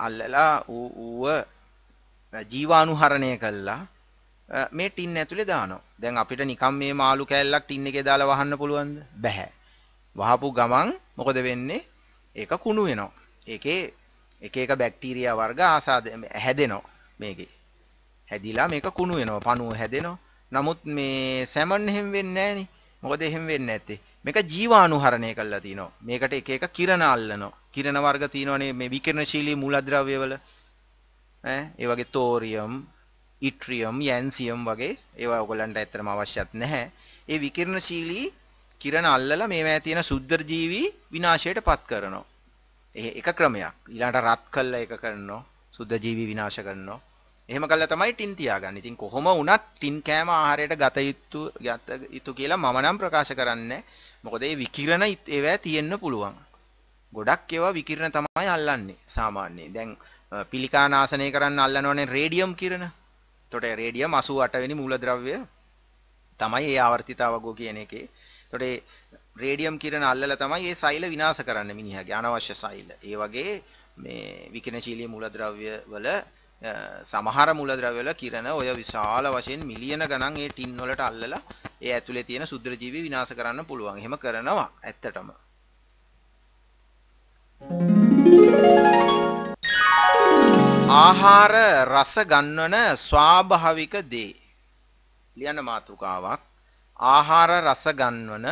අල්ලලා ඌ ඌව ජීවාණුහරණය කළා මේ ටින් ඇතුලේ දානවා. දැන් අපිට නිකම් මේ මාළු කෑල්ලක් ටින් එකේ දාලා වහන්න පුළුවන්ද? බැහැ. වහපු ගමන් මොකද වෙන්නේ? ඒක කුණු වෙනවා. ඒකේ එක එක බැක්ටීරියා වර්ග ආසාද හැදෙනවා මේකේ. හැදිලා මේක කුණු වෙනවා, පණුව හැදෙනවා. නමුත් මේ සැමන් එහෙම වෙන්නේ නැහනේ. මොකද එහෙම වෙන්නේ නැත්තේ. මේක ජීවාණුහරණය කරලා තිනවා. මේකට එක එක කිරණ අල්ලනවා. කිරණ වර්ග තියෙනවනේ මේ විකිරණශීලී මූලද්‍රව්‍යවල. ඈ ඒ වගේ තෝරියම් ඉට්‍රියම් යන්සියම් වගේ ඒවා ඔයගලන්ට ඇත්තටම අවශ්‍යත් නැහැ. ඒ විකිරණශීලී කිරණ අල්ලලා මේවා තියෙන සුද්ධ ජීවි විනාශයටපත් කරනවා. ඒ එක ක්‍රමයක්. ඊළඟට රත් කළා එක කරනවා. සුද්ධ ජීවි විනාශ කරනවා. එහෙම කළා තමයි ටින් තියාගන්නේ. ඉතින් කොහොම වුණත් ටින් කෑම ආහාරයට ගත යුතු ගත යුතු කියලා මම නම් ප්‍රකාශ කරන්නේ. මොකද මේ විකිරණ ඒවා තියෙන්න පුළුවන්. ගොඩක් ඒවා විකිරණ තමයි අල්ලන්නේ සාමාන්‍යයෙන්. දැන් පිළිකා නාශනය කරන්න අල්ලනවනේ රේඩියම් කිරණ. එතකොට රේඩියම් 88 වෙනි මූලද්‍රව්‍ය තමයි ඒ ආවර්තිතාවගෝ කියන එකේ. එතකොට රේඩියම් කිරණ අල්ලලා තමයි මේ සෛල විනාශ කරන්න මිනිහාගේ අනවශ්‍ය සෛල. ඒ වගේ මේ විකිනශීලී මූලද්‍රව්‍ය වල සමහර මූලද්‍රව්‍ය වල කිරණ ඔය විශාල වශයෙන් මිලියන ගණන් ඒ ටින් වලට අල්ලලා ඒ ඇතුලේ තියෙන සුද්‍ර ජීවි විනාශ කරන්න පුළුවන්. එහෙම කරනවා ඇත්තටම. Thank you. ආහාර රස ගන්වන ස්වාභාවික දේ ලියන මාතෘකාවක් ආහාර රස ගන්වන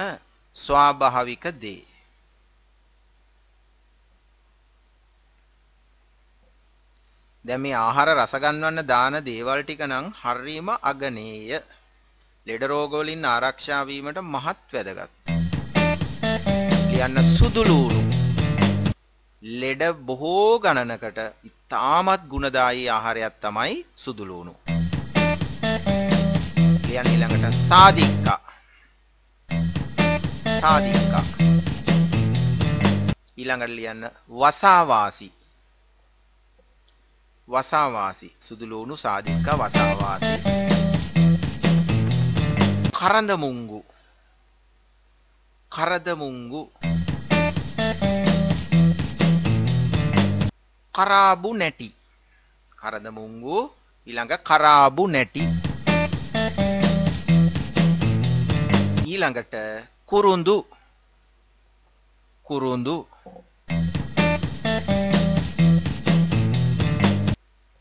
ස්වාභාවික දේ දැන් මේ ආහාර රස ගන්වන්න දාන දේවල් ටික නම් හරීම අගනේය ලෙඩ රෝග වලින් ආරක්ෂා වීමට මහත් වැදගත් ලියන්න සුදුලූණු ලෙඩ බොහෝ ගණනකට තාමත් ගුණදායී ආහාරයක් තමයි සුදුලූණු. කියන්නේ ඊළඟට සාදික්කා. සාදික්කා. ඊළඟට ලියන්න වසාවාසි. වසාවාසි සුදුලූණු සාදික්කා වසාවාසි. කරඳ මුංගු. කරද මුංගු කරාබු නැටි කරද මුංගු ඊළඟ කරාබු නැටි ඊළඟට කුරුඳු කුරුඳු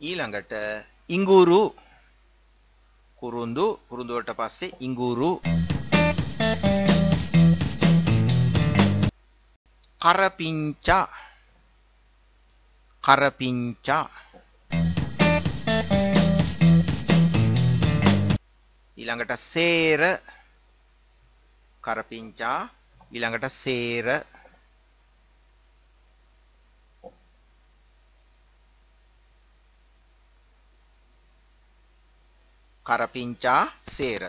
ඊළඟට ඉඟුරු කුරුඳු කුරුඳුවට පස්සේ ඉඟුරු කරපිංචා කරපිංචා ඊළඟට සේර කරපිංචා ඊළඟට සේර කරපිංචා සේර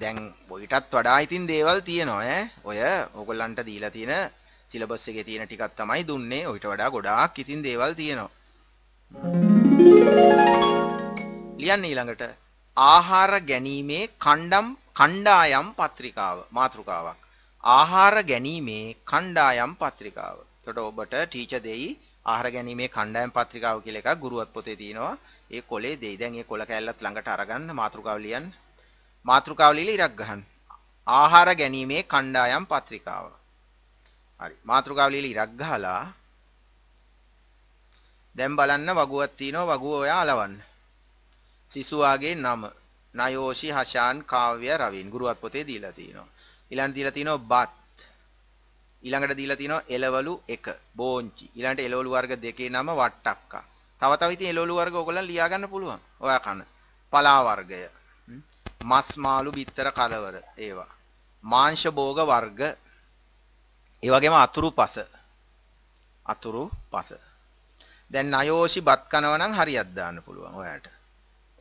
දැන් බොයිටත් වඩා ඉතින් දේවල් තියෙනවා ඈ ඔය ඔයගොල්ලන්ට දීලා තියෙන සිලබස් එකේ තියෙන ටිකක් තමයි දුන්නේ. ඊට වඩා ගොඩාක් ඉතින් දේවල් තියෙනවා. ලියන්න ඊළඟට ආහාර ගැනීමේ කණ්ඩම් කණ්ඩායම් පත්‍රිකාව මාතෘකාවක්. ආහාර ගැනීමේ කණ්ඩායම් පත්‍රිකාව. එතකොට ඔබට ටීචර් දෙයි ආහාර ගැනීමේ කණ්ඩායම් පත්‍රිකාව කියලා එකක් ගුරුවත් පොතේ තියෙනවා. ඒ කොලේ දෙයි. දැන් ඒ කොල කැල්ලත් ළඟට අරගන්න මාතෘකාව ලියන්න. මාතෘකාව ලියලා ඉරක් ගහන්න. ආහාර ගැනීමේ කණ්ඩායම් පත්‍රිකාව. හරි මාත්‍රකාව ලියලා ඉරක් ගහලා දැන් බලන්න වගුවක් තියෙනවා වගුව ඔයා අලවන්න සිසුවාගේ නම නයෝෂි හෂාන් කාව්‍ය රවින් ගුරුවත් පොතේ දීලා තියෙනවා ඊළඟට දීලා තියෙනවා බත් ඊළඟට දීලා තියෙනවා එළවලු 1 බෝංචි ඊළඟට එළවලු වර්ග දෙකේ නම වට්ටක්කා තව තව ඉතින් එළවලු වර්ග ඔයගොල්ලන් ලියා ගන්න පුළුවන් ඔයා කන පලා වර්ගය මස් මාළු බිත්තර කලවර ඒවා මාංශ භෝග වර්ග ඒ වගේම අතුරු පස අතුරු පස දැන් නයෝෂි බත් කනවා නම් හරියක් දාන්න පුළුවන් ඔයාලට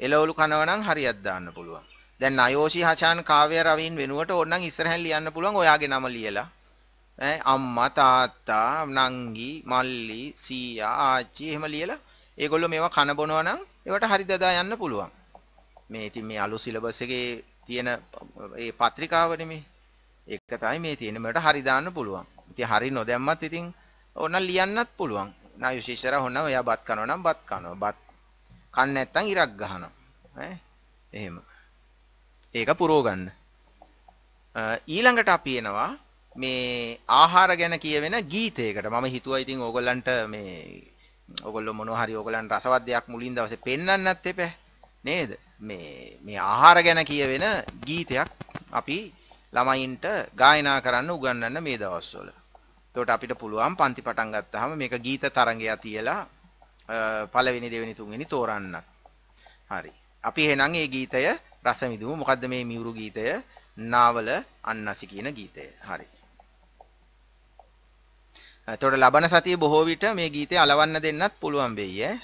එළවලු කනවා නම් හරියක් දාන්න පුළුවන් දැන් නයෝෂි හචාන් කාව්‍ය රවීන් වෙනුවට ඕනනම් ඉස්සරහින් ලියන්න පුළුවන් ඔයාගේ නම ලියලා ඈ අම්මා තාත්තා නංගි මල්ලි සීයා ආච්චි එහෙම ලියලා ඒගොල්ලෝ මේවා කන බොනවා නම් ඒවට හරි දදා යන්න පුළුවන් මේ ඉතින් මේ අලු සිලබස් එකේ තියෙන ඒ පත්‍රිකාව නෙමේ ඒක තමයි මේ තියෙන මට හරි දාන්න පුළුවන්. ඉතින් හරි නොදැම්මත් ඉතින් ඕන ලියන්නත් පුළුවන්. නායුශීෂර හොන්න ඔයා බත් කනවා නම් බත් කනවා. බත් කන්න නැත්නම් ඉරක් ගහනවා. ඈ එහෙම. ඒක පුරව ගන්න. ඊළඟට අපි එනවා මේ ආහාර ගැන කියවෙන ගීතයකට. මම හිතුවා ඉතින් ඕගොල්ලන්ට මේ ඔගොල්ලෝ මොනවා හරි ඕගොල්ලන්ට රසවත් දෙයක් මුලින් දවසේ පෙන්වන්නත් එපා. නේද? මේ මේ ආහාර ගැන කියවෙන ගීතයක් අපි ළමයින්ට ගායනා කරන්න උගන්වන්න මේ දවස්වල. එතකොට අපිට පුළුවන් පන්ති පටන් ගත්තාම මේක ගීත තරඟය තියලා පළවෙනි දෙවෙනි තුන්වෙනි තෝරන්න. හරි. අපි එහෙනම් මේ ගීතය රස විඳමු. මොකද්ද මේ මිවුරු ගීතය? නාවල අන්නසි කියන ගීතය. හරි. එතකොට ලබන සතිය බොහෝ විට මේ ගීතය අලවන්න දෙන්නත් පුළුවන් වෙයි ඈ.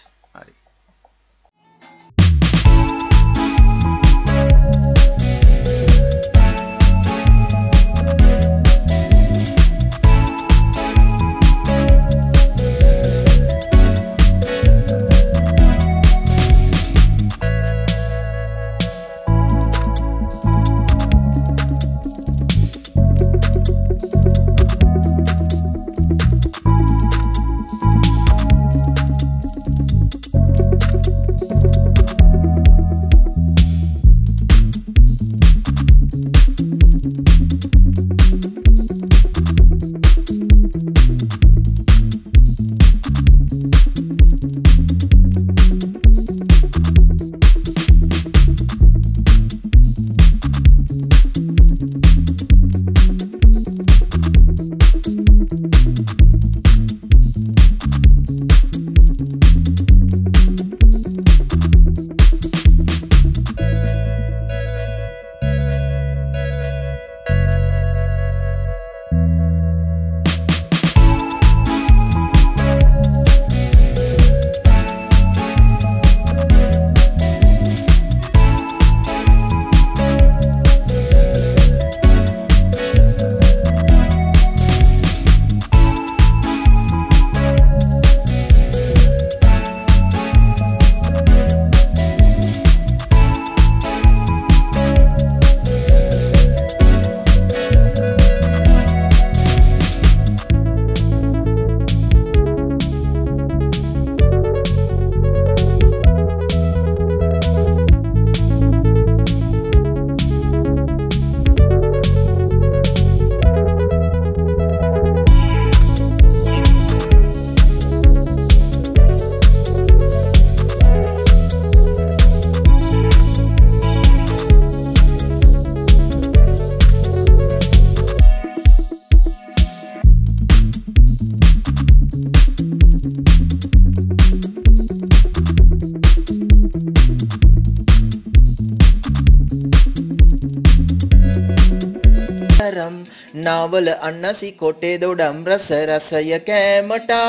गल अन्नसी कोटे दो डमरस रसय कैमटा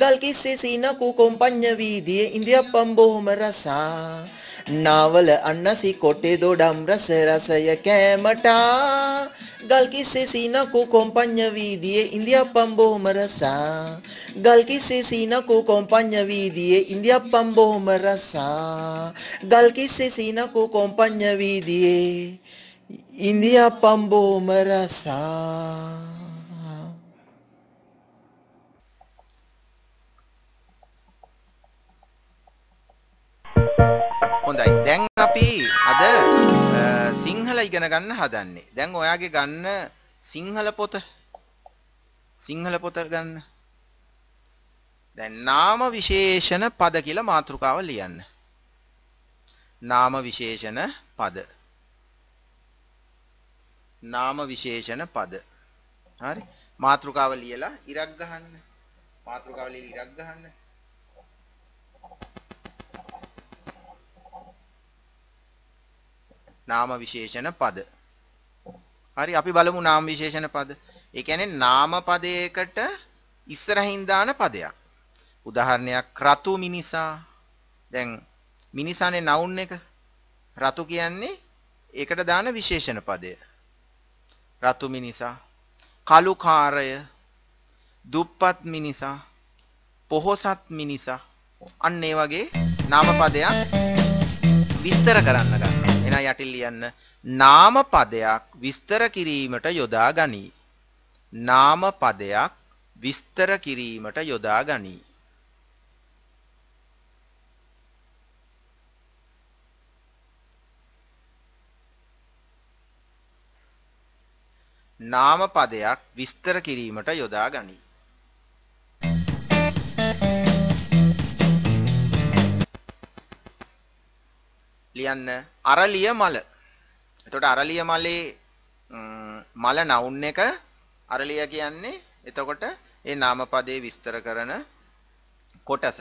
गल किसी सी न कुकुम पंजवी दिए इंदिया पंबो मरसा नावल अन्ना सी कोटे दो डमरस रसय कैमटा गल किसी सी न कुकुम पंजवी दिए इंदिया पंबो मरसा गल किसी सी न कुकुम पंजवी दिए इंदिया पंबो मरसा गल किसी सी न कुकुम पंजवी दिए ඉන්දියාපම් බොම රසා හොඳයි දැන් අපි අද සිංහල ඉගෙන ගන්න හදන්නේ දැන් ඔයාගේ ගන්න සිංහල පොත සිංහල පොත ගන්න දැන් නාම විශේෂණ පද කියලා මාතෘකාව ලියන්න නාම විශේෂණ පද නාම විශේෂණ පද. හරි. මාත්‍රකාව ලියලා ඉරක් ගහන්න. මාත්‍රකාව ලියලා ඉරක් ගහන්න. නාම විශේෂණ පද. හරි අපි බලමු නාම විශේෂණ පද. ඒ කියන්නේ නාම පදයකට ඉස්සරහින් දාන පදයක්. උදාහරණයක් රතු මිනිසා. දැන් මිනිසානේ නවුන් එක. රතු කියන්නේ ඒකට දාන විශේෂණ පදය. රතු මිනිසා කලුකාරය දුප්පත් මිනිසා පොහොසත් මිනිසා අන්න ඒ වගේ නාමපදයක් විස්තර කරන්න ගන්න එන යටිල් ලියන්න නාමපදයක් විස්තර කිරීමට යොදා ගනී නාමපදයක් විස්තර කිරීමට යොදා ගනී නාම පදයක් විස්තර කිරීමට යොදා ගනී. ලියන්න අරලිය මල. එතකොට අරලිය මලේ මල නවුන් එක අරලිය කියන්නේ එතකොට ඒ නාමපදේ විස්තර කරන කොටස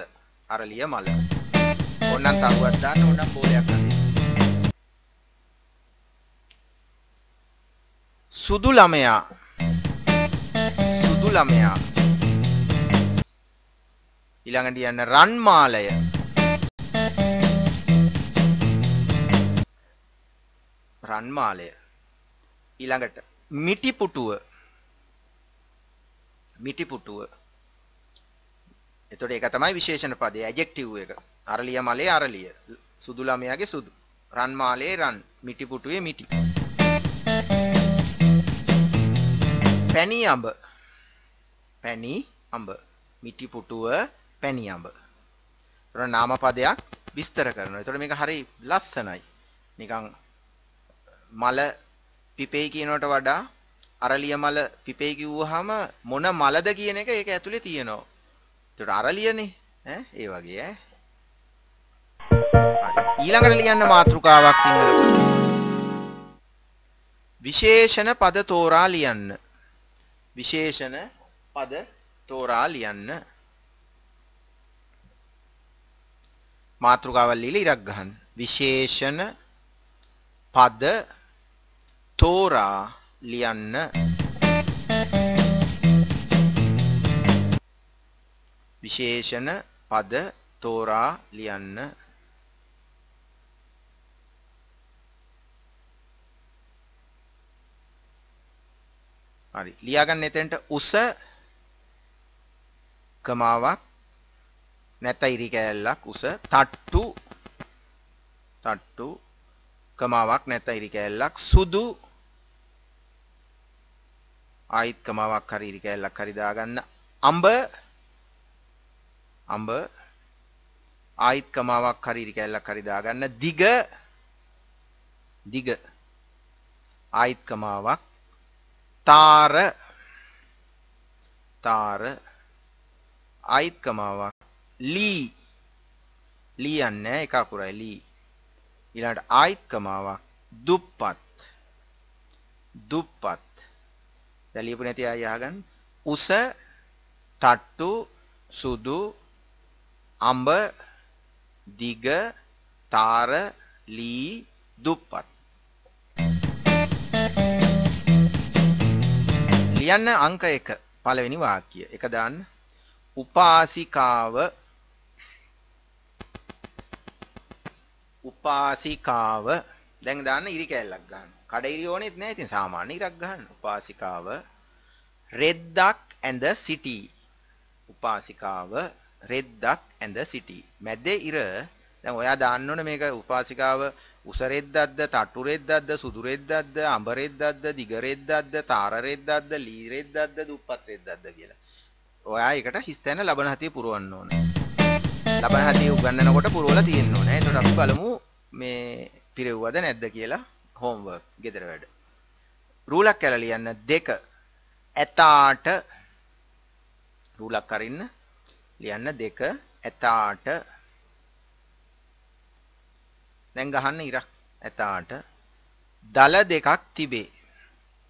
අරලිය මල. ඕනනම් තවුවක් දාන්න ඕනනම් බෝලයක් ගන්න. සුදු ළමයා සුදු ළමයා ඊළඟට යන්න රන්මාලය රන්මාලය ඊළඟට මිටිපුටුව මිටිපුටුව එතකොට ඒක තමයි විශේෂණ පදේ ඇඩ්ජෙක්ටිව් එක අරලිය මලේ අරලිය සුදු ළමයාගේ සුදු රන්මාලේ රන් මිටිපුටුවේ මිටි පැණි අඹ පැණි අඹ මිටි පුටුව පැණි අඹ ඒතර නාමපදයක් විස්තර කරනවා. ඒතර මේක හරි ලස්සනයි. නිකන් මල පිපෙයි කියනවට වඩා අරලිය මල පිපෙයි කිව්වහම මොන මලද කියන එක ඒක ඇතුලේ තියෙනවා. ඒතර අරලියනේ ඈ ඒ වගේ ඈ. ඊළඟට ලියන්න මාතෘකාවක් සිංහල. විශේෂණ පද තෝරා ලියන්න. විශේෂණ පද තෝරා ලියන්න. මාතෘකාවල් ලියලා ඉරක් ගන්න. විශේෂණ පද තෝරා ලියන්න. විශේෂණ පද තෝරා ලියන්න හරි ලියාගන්න එතෙන්ට උස කමාවක් නැත ඉරි කෑල්ලක් උස තට්ටු තට්ටු කමාවක් නැත ඉරි කෑල්ලක් සුදු ආයිත් කමාවක් හරි ඉරි කෑල්ලක් හරි දාගන්න අඹ අඹ ආයිත් කමාවක් හරි ඉරි කෑල්ලක් හරි දාගන්න දිග දිග ආයිත් කමාවක් තාර තාර අයිත් කමාවක් ලී ලී යන්නේ එක අකුරයි ලී ඊළඟට අයිත් කමාවක් දුප්පත් දුප්පත් දැන් ලියපු නැති අය අහගන්න උස තට්ටු සුදු අඹ දිග තාර ලී දුප්පත් ලියන්න අංක 1 පළවෙනි වාක්‍යය. එක දාන්න. උපාසිකාව උපාසිකාව දැන් දාන්න ඉරි කෑල්ලක් ගන්න. කඩ ඉරි ඕනෙත් නැහැ. ඉතින් සාමාන්‍ය ඉරක් ගන්න. උපාසිකාව රෙද්දක් ඇඳ සිටි. උපාසිකාව රෙද්දක් ඇඳ සිටි. මැදේ ඉර දැන් ඔයා දාන්න ඕන මේක උපාසිකාව උසරෙද්දක්ද තට්ටුරෙද්දක්ද සුදුරෙද්දක්ද අඹරෙද්දක්ද දිගරෙද්දක්ද තාරරෙද්දක්ද ලීරෙද්දක්ද දුප්පත් රෙද්දක්ද කියලා. ඔයා ඒකට හිස්තැන ලබන හතිය පුරවන්න ඕනේ. ලබන හතිය උගන්වනකොට පුරවලා තියෙන්න ඕනේ. එතකොට අපි බලමු මේ පිරෙව්වද නැද්ද කියලා homework ගෙදර වැඩ. රූලක් කියලා ලියන්න දෙක. ඇතාට රූලක් අරින්න ලියන්න දෙක ඇතාට දැන් ගහන්න ඉරක් ඇතාට දල දෙකක් තිබේ.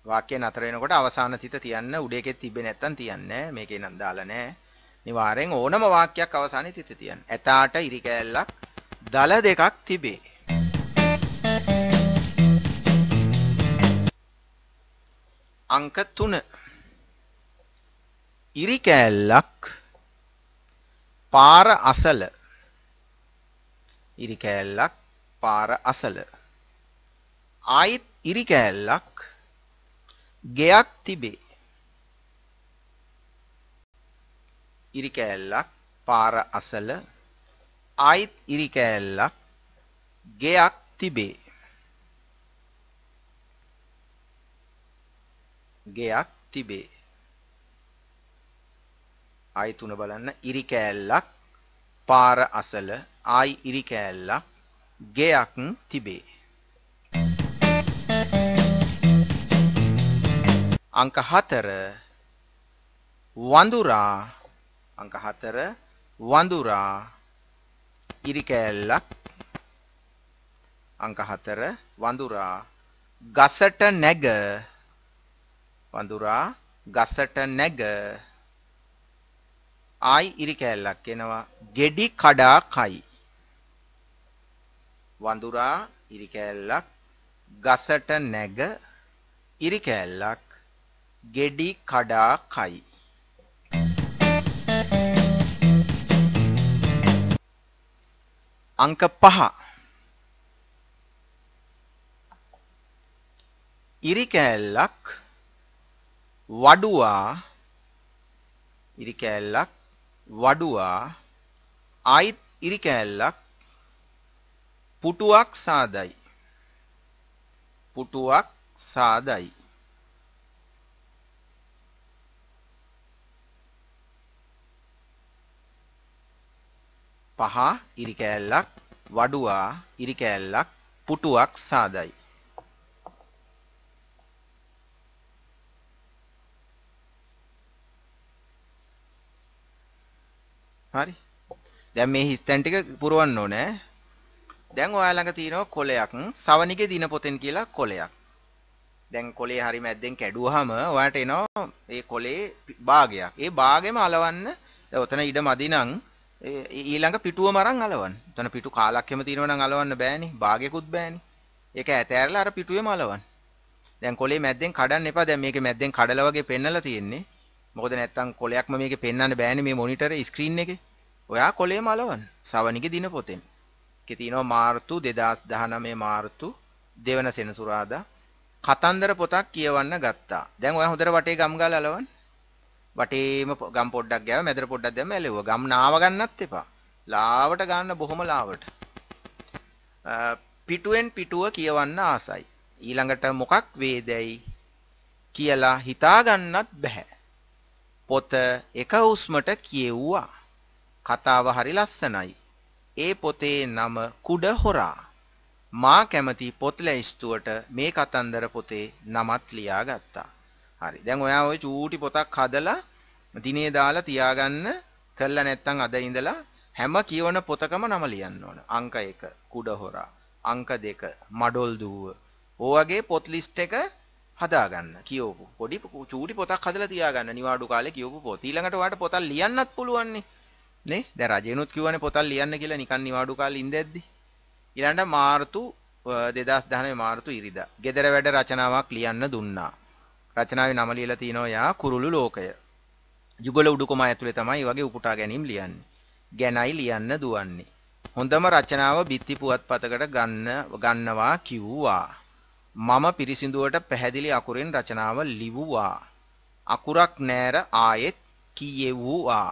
වාක්‍ය නතර වෙනකොට අවසාන තිත තියන්න උඩේකෙත් තිබේ නැත්තම් තියන්නේ මේකේ නම් දාලා නැහැ. නිවාරෙන් ඕනම වාක්‍යයක් අවසානයේ තිත තියන්න. ඇතාට ඉරි කෑල්ලක් දල දෙකක් තිබේ. අංක 3 ඉරි කෑල්ලක් පාර අසල ඉරි කෑල්ලක් පාර අසල ආයිත් ඉරි කෑල්ලක් ගෙයක් තිබේ ඉරි කෑල්ලක් පාර අසල ආයිත් ඉරි කෑල්ලක් ගෙයක් තිබේ ගෙයක් තිබේ ආයි තුන බලන්න ඉරි කෑල්ලක් පාර අසල ආයි ඉරි කෑල්ලක් ගෙයක් තිබේ. අංක 4 වඳුරා අංක 4 වඳුරා ඉරිකැලක් අංක 4 වඳුරා ගසට නැග වඳුරා ගසට නැග ආයි ඉරිකැලක් එනවා ගෙඩි කඩා කයි වඳුරා ඉරි කෑල්ලක් ගසට නැග ඉරි කෑල්ලක් ගෙඩි කඩා කයි අංක 5 ඉරි කෑල්ලක් වඩුවා ඉරි කෑල්ලක් වඩුවා ආයිත් ඉරි කෑල්ලක් පුටුවක් සාදයි පුටුවක් සාදයි පහ ඉරි කෑල්ලක් වඩුවා ඉරි කෑල්ලක් පුටුවක් සාදයි හරි දැන් මේ හිස්තැන් ටික පුරවන්න ඕනේ දැන් ඔයා ළඟ තියෙනවා කොලයක් සවනිගේ දිනපොතෙන් කියලා කොලයක්. දැන් කොලේ හරි මැද්දෙන් කැඩුවාම ඔයාට එනවා ඒ කොලේ භාගයක්. ඒ භාගෙම අලවන්න ඔතන ඉඩ මදි නම් ඊළඟ පිටුවම අරන් අලවන්න. ඔතන පිටු කාලක් එහෙම තියෙනවා නම් අලවන්න බෑනේ. භාගයකුත් බෑනේ. ඒක ඇතෑරලා අර පිටුවේම අලවන්න. දැන් කොලේ මැද්දෙන් කඩන්න එපා. දැන් මේකේ මැද්දෙන් කඩලා වගේ පෙන්නලා තියෙන්නේ. මොකද නැත්තම් කොලයක්ම මේකේ පෙන්වන්න බෑනේ මේ මොනිටරේ ස්ක්‍රීන් එකේ. ඔයා කොලේම අලවන්න. සවනිගේ දිනපොතෙන්. ඒකේ තියෙනවා මාර්තු 2019 මාර්තු දෙවන සෙනසුරාදා කතන්දර පොතක් කියවන්න ගත්තා. දැන් ඔයා හොඳට වටේ ගම් ගාලා අලවන්න. වටේම ගම් පොඩ්ඩක් ගෑව, මැදට පොඩ්ඩක් දැම්ම ඇලෙව්වා. ගම් නාව ගන්නත් එපා. ලාවට ගන්න බොහොම ලාවට. පිටුවෙන් පිටුව කියවන්න ආසයි. ඊළඟට මොකක් වේදයි කියලා හිතාගන්නත් බැහැ. පොත එක හුස්මට කියෙව්වා. කතාව හරි ලස්සනයි. ඒ පොතේ නම කුඩ හොරා. මා කැමති පොත්ලැයිස්තුවට මේ කතන්දර පොතේ නමත් ලියා ගත්තා. හරි දැන් ඔයා ඔය චූටි පොතක් හදලා දිනේ දාලා තියාගන්න කරලා නැත්තම් අද ඉඳලා හැම කියවන පොතකම නම ලියන්න ඕන. අංක 1 කුඩ හොරා, අංක 2 මඩොල් දුව. ඕවගේ පොත් ලිස්ට් එක හදාගන්න. කියවපු පොඩි චූටි පොතක් හදලා තියාගන්න. නිවාඩු කාලේ කියවපු පොත. ඊළඟට ඔයාට පොතක් ලියන්නත් පුළුවන්නේ. නේ දැන් රජේනොත් කිව්වනේ පොතක් ලියන්න කියලා නිකන් නිවාඩු කාලේ ඉඳද්දි ඊළඟ මාර්තු 2019 මාර්තු ඉරිදා gedara වැඩ රචනාවක් ලියන්න දුන්නා රචනාවේ නම ලියලා තිනවා යා කුරුළු ලෝකය යුගල උඩුකම ඇතුලේ තමයි වගේ උපුටා ගැනීම ලියන්නේ ගැනයි ලියන්න දුවන්නේ හොඳම රචනාව බිත්ති පුවත්පතකට ගන්න ගන්නවා කිව්වා මම පිරිසිදුවට පැහැදිලි අකුරෙන් රචනාව ලිව්වා. අකුරක් නෑර ආයෙත් කියෙව්වා.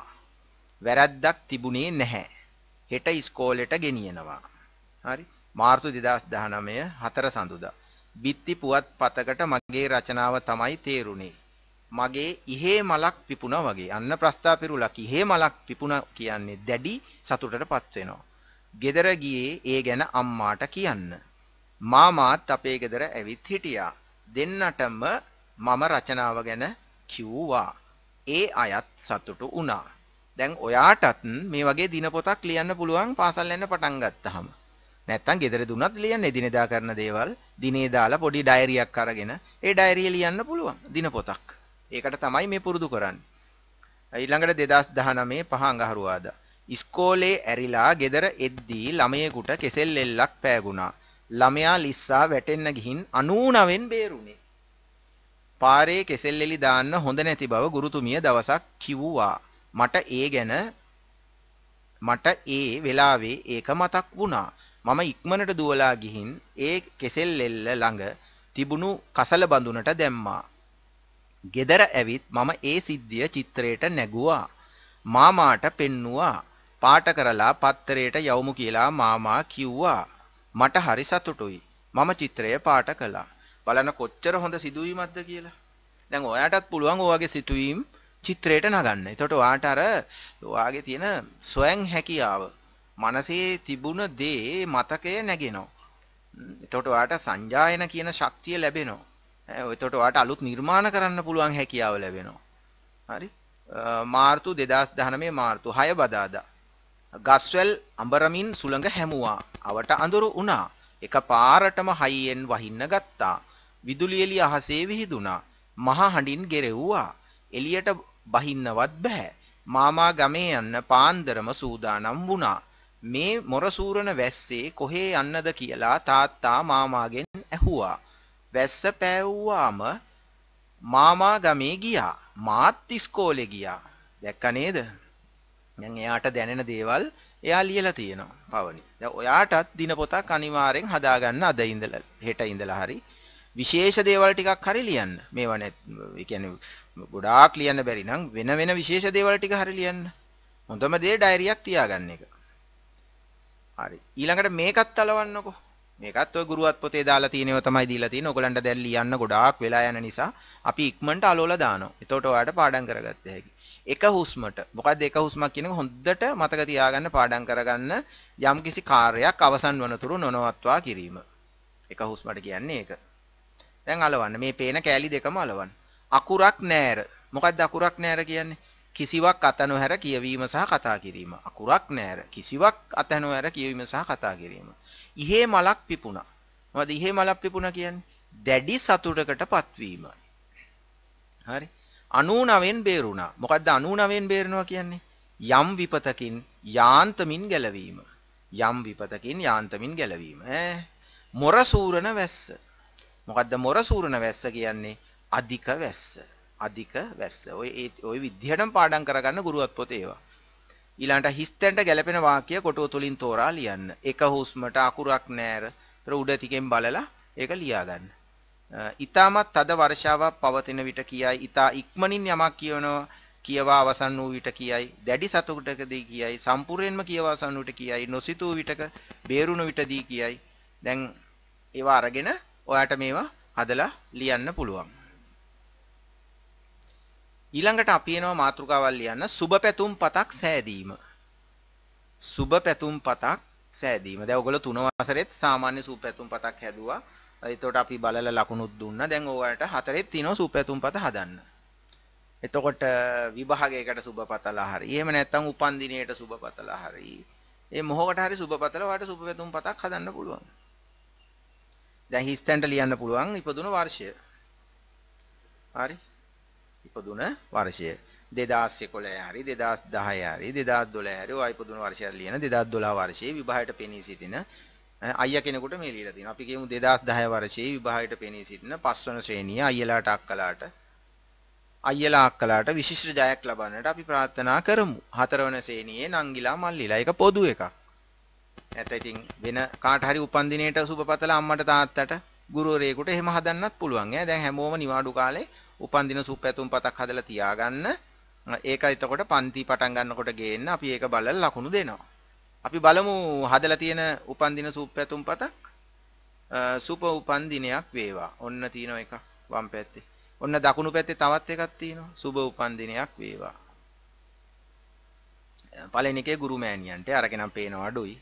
වැරද්දක් තිබුණේ නැහැ. හෙට ඉස්කෝලෙට ගෙනියනවා. හරි. මාර්තු 2019 4 සඳුදා. බිත්ති පුවත් පතකට මගේ රචනාව තමයි තේරුණේ. මගේ ඉහේ මලක් පිපුණා වගේ. අන්න ප්‍රස්තාපිරුලක් ඉහේ මලක් පිපුණා කියන්නේ දැඩි සතුටටපත් වෙනවා. ගෙදර ගියේ ඒ ගැන අම්මාට කියන්න. මාමාත් අපේ ගෙදර ඇවිත් හිටියා. දෙන්නටම මම රචනාව ගැන කිව්වා. ඒ අයත් සතුටු වුණා. දැන් ඔයාටත් මේ වගේ දින පොතක් ලියන්න පුළුවන් පාසල් යන පටන් ගත්තාම. නැත්තම් ගෙදර දුනත් ලියන්න එදිනෙදා කරන දේවල් දිනේ දාලා පොඩි ඩයරියක් අරගෙන ඒ ඩයරිය ලියන්න පුළුවන් දින පොතක්. ඒකට තමයි මේ පුරුදු කරන්නේ. ඊළඟට 2019 පහ අඟහරුවාදා ඉස්කෝලේ ඇරිලා ගෙදර එද්දී ළමයෙකුට කෙසෙල් එල්ලක් පෑගුණා. ළමයා ලිස්සා වැටෙන්න ගිහින් 99න් බේරුණේ. පාරේ කෙසෙල් එලි දාන්න හොඳ නැති බව ගුරුතුමිය දවසක් කිව්වා. මට ඒ ගැන මට ඒ වෙලාවේ ඒක මතක් වුණා. මම ඉක්මනට දුවලා ගිහින් ඒ කෙසෙල් එල්ල ළඟ තිබුණු කසල බඳුනට දැම්මා. ගෙදර ඇවිත් මම ඒ සිද්ධිය චිත්‍රයට නැගුවා. මාමාට පෙන්නුවා. පාට කරලා පත්තරයට යවමු කියලා මාමා කිව්වා. මට හරි සතුටුයි. මම චිත්‍රය පාට කළා. බලන්න කොච්චර හොඳ සිදුවීමක්ද කියලා. දැන් ඔයාටත් පුළුවන් ඔයාගේ සිතුවීම් චිත්‍රයට නගන්න. එතකොට ඔයාට අර ඔයාගේ තියෙන ස්වයං හැකියාව මනසේ තිබුණ දේ මතකය නැගෙනවා. එතකොට ඔයාට සංජායන කියන ශක්තිය ලැබෙනවා. එතකොට ඔයාට අලුත් නිර්මාණ කරන්න පුළුවන් හැකියාව ලැබෙනවා. හරි? මාර්තු 2019 මාර්තු 6 බදාදා. ගස්වැල් අඹරමින් සුළඟ හැමුවා. අවට අඳුරු වුණා. එක පාරටම හයියෙන් වහින්න ගත්තා. විදුලි එළිය අහසේ විහිදුණා. මහ හඬින් ගෙරෙව්වා. එළියට බහින්නවත් බෑ. මාමා ගමේ යන්න පාන්දරම සූදානම් වුණා. මේ මොරසූරණ වැස්සේ කොහේ යන්නද කියලා තාත්තා මාමාගෙන් ඇහුවා. වැස්ස පෑවුවාම මාමා ගමේ ගියා. මාත් ඉස්කෝලේ ගියා. දැක්ක නේද? දැන් එයාට දැනෙන දේවල් එයා ලියලා තියෙනවා පවනි. දැන් ඔයාටත් දිනපොතක් අනිවාර්යෙන් හදාගන්න අද ඉඳලා හෙට ඉඳලා හරි විශේෂ දේවල් ටිකක් හරි ලියන්න මේවා නැත් කියන්නේ ගොඩාක් ලියන්න බැරි නම් වෙන වෙන විශේෂ දේවල් ටික හරි ලියන්න හොඳම දේ ඩයරියක් තියාගන්න එක හරි ඊළඟට මේකත් තලවන්නකෝ මේකත් ඔය ගුරුවත් පොතේ දාලා තියෙනව තමයි දීලා තියෙන්නේ ඔයගලන්ට දැන් ලියන්න ගොඩාක් වෙලා යන නිසා අපි ඉක්මනට අලෝලා දානවා එතකොට ඔයාලට පාඩම් කරගත්ත හැකි එක හුස්මට මොකද එක හුස්මක් කියන හොඳට මතක තියාගන්න පාඩම් කරගන්න යම්කිසි කාර්යයක් අවසන් වනතුරු නොනවත්වා කිරීම එක හුස්මට කියන්නේ ඒක දැන් අලවන්න මේ පේන කෑලි දෙකම අලවන්න අකුරක් නෑර මොකක්ද අකුරක් නෑර කියන්නේ කිසිවක් අත නොහැර කියවීම සහ කතා කිරීම අකුරක් නෑර කිසිවක් අත නොහැර කියවීම සහ කතා කිරීම ඉහේ මලක් පිපුණා මොකද ඉහේ මලක් පිපුණා කියන්නේ දැඩි සතුටකට පත්වීම හරි 99න් බේරුණා මොකද්ද 99න් බේරෙනවා කියන්නේ යම් විපතකින් යාන්තමින් ගැලවීම යම් විපතකින් යාන්තමින් ගැලවීම ඈ මොර සූරණ වැස්ස මොකද්ද මොර සූරණ වැස්ස කියන්නේ අධික වැස්ස අධික වැස්ස ඔය ඔය විදිහටම පාඩම් කරගන්න ගුරුවත් පොත ඒවා ඊළඟට හිස්තැන්ට ගැලපෙන වාක්‍ය කොටුව තුලින් තෝරා ලියන්න එක හුස්මට අකුරක් නැර උඩ ටිකෙන් බලලා ඒක ලියා ගන්න ඉතාමත් තද වර්ෂාවක් පවතින විට කියයි ඉතා ඉක්මනින් යමක් කියනවා කියවා අවසන් වූ විට කියයි දැඩි සතුටකදී කියයි සම්පූර්ණයෙන්ම කියවා අවසන් වූ විට කියයි නොසිතූ විටක බේරුණු විටදී කියයි දැන් ඒවා අරගෙන ඔයාට මේවා හදලා ලියන්න පුළුවන් ඊළඟට අපි එනවා මාතෘකාවල් ලියන්න සුබ පැතුම් පතක් සෑදීම සුබ පැතුම් පතක් සෑදීම දැන් ඔයගොල්ලෝ තුන වසරෙත් සාමාන්‍ය සුබ පැතුම් පතක් හැදුවා එතකොට අපි බලලා ලකුණුත් දුන්නා දැන් ඔයාලට හතරෙත් තියෙනවා සුබ පැතුම් පත හදන්න එතකොට විභාගයකට සුබ පතලා හරි එහෙම නැත්නම් උපන්දිනයට සුබ පතලා හරි ඒ මොහොකට හරි සුබ පතලා ඔයාලට සුබ පැතුම් පතක් හදන්න පුළුවන් දැන් හිස්තැන්ට ලියන්න පුළුවන් ඉපදුන වර්ෂය. හරි. ඉපදුන වර්ෂය 2011 හරි 2010 හරි 2012 හරි ඔය ඉපදුන වර්ෂය ලියන 2012 වර්ෂයේ විභාගයට පෙනී සිටින අයියා කෙනෙකුට මේ ලියලා තියෙනවා. අපි කියමු 2010 වර්ෂයේ විභාගයට පෙනී සිටින පස්වන ශ්‍රේණිය අයියලාට අක්කලාට අයියලා අක්කලාට විශිෂ්ට ජයක් ලබන්නට අපි ප්‍රාර්ථනා කරමු. හතරවන ශ්‍රේණියේ නංගිලා මල්ලිලා. ඒක පොදු එකක්. නැත්නම් ඉතින් වෙන කාට හරි උපන්දිනේට සුබපතල අම්මට තාත්තට ගුරුවරයෙකුට එහෙම හදන්නත් පුළුවන් ඈ දැන් හැමෝම නිවාඩු කාලේ උපන්දින සුපැතුම් පතක් හදලා තියාගන්න ඒක එතකොට පන්ති පටන් ගන්නකොට ගේන්න අපි ඒක බලලා ලකුණු දෙනවා අපි බලමු හදලා තියෙන උපන්දින සුපැතුම් පතක් සුප උපන්දිනයක් වේවා ඔන්න තියෙන එක වම් පැත්තේ ඔන්න දකුණු පැත්තේ තවත් එකක් තියෙනවා සුබ උපන්දිනයක් වේවා පළවෙනි එකේ ගුරු මෑණියන්ට අරගෙනම් පේනවා අඩුයි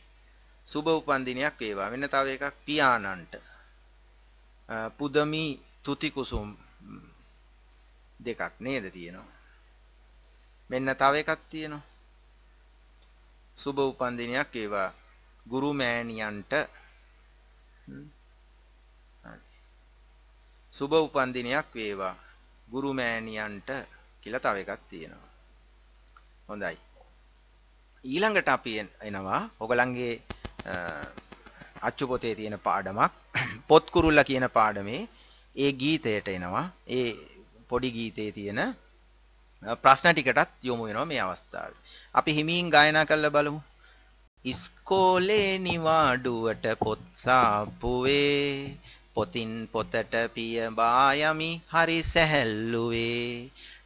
සුබ උපන්දිනයක් වේවා. වෙන තව එකක් පියාණන්ට. පුදමි තුති කුසුම් දෙකක් නේද තියෙනවා. මෙන්න තව එකක් තියෙනවා. සුබ උපන්දිනයක් වේවා. ගුරු මෑණියන්ට සුබ උපන්දිනයක් වේවා. ගුරු මෑණියන්ට කියලා තව එකක් තියෙනවා. හොඳයි. ඊළඟට අපි එනවා ඔගලන්ගේ අච්චු පොතේ තියෙන පාඩමක් පොත් කුරුල්ල කියන පාඩමේ ඒ ගීතයට එනවා ඒ පොඩි ගීතේ තියෙන ප්‍රශ්න ටිකටත් යොමු වෙනවා මේ අවස්ථාවේ අපි හිමින් ගායනා කරලා බලමු ඉස්කෝලේ නිවාඩුවට පොත් සාපුවේ පොතින් පොතට පියඹා යමි හරි සැහැල්ලුවේ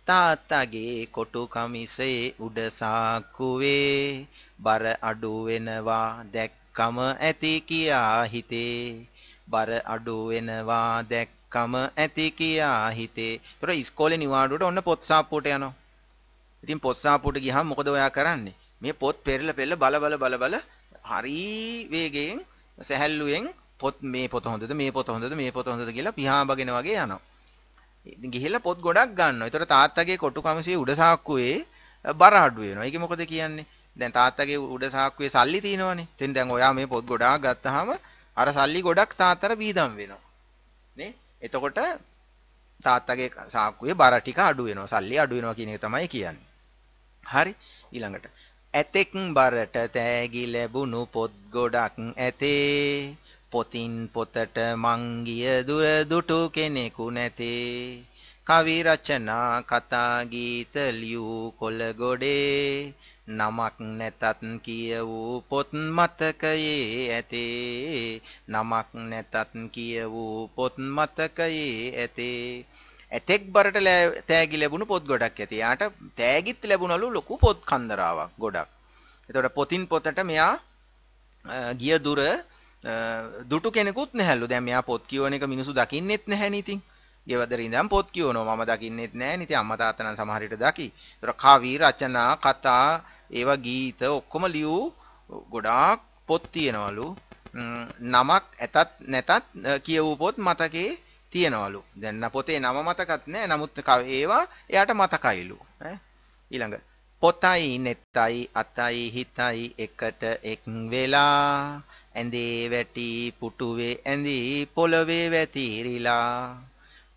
තාත්තගේ කොටු කමිසේ උඩ සාක්කුවේ බර අඩු වෙනවා දැක් දැක්කම ඇති කියා හිතේ බර අඩු වෙනවා දැක්කම ඇති කියා හිතේ. ඒතර ඉස්කෝලේ නිවාඩුවට ඔන්න පොත් සාප්පුවට යනවා. ඉතින් පොත් සාප්පුවට ගියහම මොකද ඔයා කරන්නේ? මේ පොත් පෙරල පෙරල බල බල බල බල හරි වේගයෙන් සැහැල්ලුවෙන් පොත් මේ පොත හොඳද මේ පොත හොඳද මේ පොත හොඳද කියලා පියාඹගෙන වගේ යනවා. ඉතින් ගිහිල්ලා පොත් ගොඩක් ගන්නවා. ඒතර තාත්තගේ කොටු කමසේ උඩ සාක්කුවේ බර අඩු වෙනවා. ඒක මොකද කියන්නේ? දැන් තාත්තගේ උඩ සාක්කුවේ සල්ලි තියෙනවනේ. ඉතින් දැන් ඔයා මේ පොත් ගොඩාක් ගත්තාම අර සල්ලි ගොඩක් තාත්තට වීදම් වෙනවා. නේ? එතකොට තාත්තගේ සාක්කුවේ බර ටික අඩු වෙනවා. සල්ලි අඩු වෙනවා කියන එක තමයි කියන්නේ. හරි. ඊළඟට ඇතෙක් බරට තෑගි ලැබුණු පොත් ගොඩක් ඇතේ. පොතින් පොතට මංගිය දුර දුටු කෙනෙකු නැතේ. කවි රචනා කතා ගීත ලියූ කොළ ගොඩේ නමක් නැතත් කියවූ පොත් මතකයේ ඇතේ නමක් නැතත් කියවූ පොත් මතකයේ ඇතේ ඇතෙක් බරට තෑගි ලැබුණු පොත් ගොඩක් ඇති. යාට තෑගිත් ලැබුණලු ලොකු පොත් කන්දරාවක් ගොඩක්. එතකොට පොතින් පොතට මෙයා ගිය දුර දුටු කෙනෙකුත් නැහැලු. දැන් මෙයා පොත් කියවන එක මිනිසු දකින්නෙත් නැහැ නේතින්. ගෙවදර ඉඳන් පොත් කියවනවා මම දකින්නෙත් නැහැ නිතේ අම්මා තාත්තා නම් සමහරට දකි. ඒතර කවි රචනා කතා ඒවා ගීත ඔක්කොම ලියූ ගොඩාක් පොත් තියෙනවලු. නමක් ඇතත් නැතත් කියවූ පොත් මතකේ තියෙනවලු. දැන් පොතේ නම මතකත් නැහැ. නමුත් ඒවා එයාට මතකයිලු. ඊළඟ පොතයි නෙත්තයි අතයි හිතයි එකට එක් වෙලා ඇඳේ වැටි පුටුවේ ඇඳී පොළවේ වැතිරිලා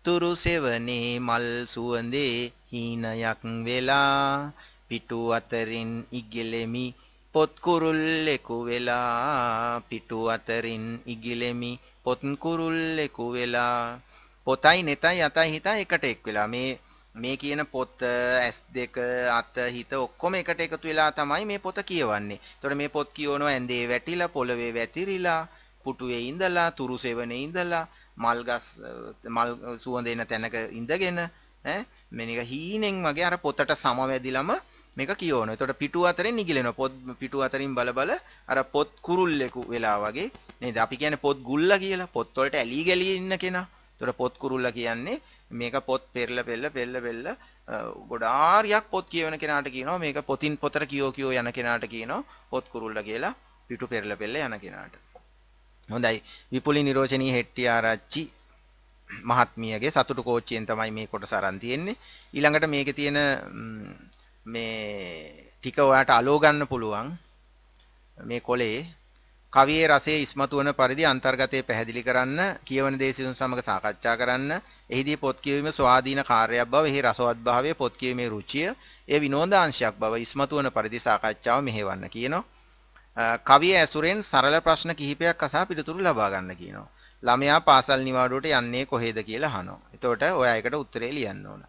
අතුරු සෙවනේ මල් සුවඳේ හීනයක් වෙලා පිටු අතරින් ඉගිලෙමි පොත් කුරුල්ලෙකු වෙලා පිටු අතරින් ඉගිලෙමි පොත් කුරුල්ලෙකු වෙලා පොතයි නෙතයි අතයි හිතයි එකට එක් වෙලා මේ මේ කියන පොත් ඇස් දෙක අත හිත ඔක්කොම එකට එකතු වෙලා තමයි මේ පොත කියවන්නේ. එතකොට මේ පොත් කියවනවා ඇඳේ වැටිලා පොළවේ වැතිරිලා පුටුවේ ඉඳලා තුරු සෙවනේ ඉඳලා මල් ගස් මල් සුවඳ එන තැනක ඉඳගෙන ඈ මේක හීනෙන් වගේ අර පොතට සමවැදිලම මේක කියවන. එතකොට පිටු අතරින් නිගිලෙන. පොත් පිටු අතරින් බල බල අර පොත් කුරුල්ලෙකු වෙලා වගේ නේද? අපි කියන්නේ පොත් ගුල්ලා කියලා. පොත් වලට ඇලී ගලී ඉන්න කෙනා. එතකොට පොත් කුරුල්ලා කියන්නේ මේක පොත් පෙරල පෙරල පෙරල පෙරල ගොඩාරියක් පොත් කියවන කෙනාට කියනවා මේක පොතින් පොතට කියෝ කියෝ යන කෙනාට කියනවා පොත් කුරුල්ලා කියලා. පිටු පෙරල පෙරල යන කෙනාට. හොඳයි විපුලි නිරෝචනී හෙට්ටි ආරච්චි මහත්මියගේ සතුටු කෝච්චියෙන් තමයි මේ කොටස අරන් තියෙන්නේ ඊළඟට මේකේ තියෙන මේ ටික ඔයාට අලෝ ගන්න පුළුවන් මේ කොලේ කවියේ රසය ඉස්මතු වන පරිදි අන්තර්ගතය පැහැදිලි කරන්න කියවන දේ සිසුන් සමග සාකච්ඡා කරන්න එහිදී පොත් කියවීම ස්වාධීන කාර්යයක් බව එහි රසවත් භාවය පොත් කියවීමේ රුචිය ඒ විනෝදාංශයක් බව ඉස්මතු වන පරිදි සාකච්ඡාව මෙහෙවන්න කියනවා කවිය ඇසුරෙන් සරල ප්‍රශ්න කිහිපයක් අසා පිළිතුරු ලබා ගන්න කියනවා. ළමයා පාසල් නිවාඩුවට යන්නේ කොහෙද කියලා අහනවා. එතකොට ඔය අයකට උත්තරේ ලියන්න ඕන.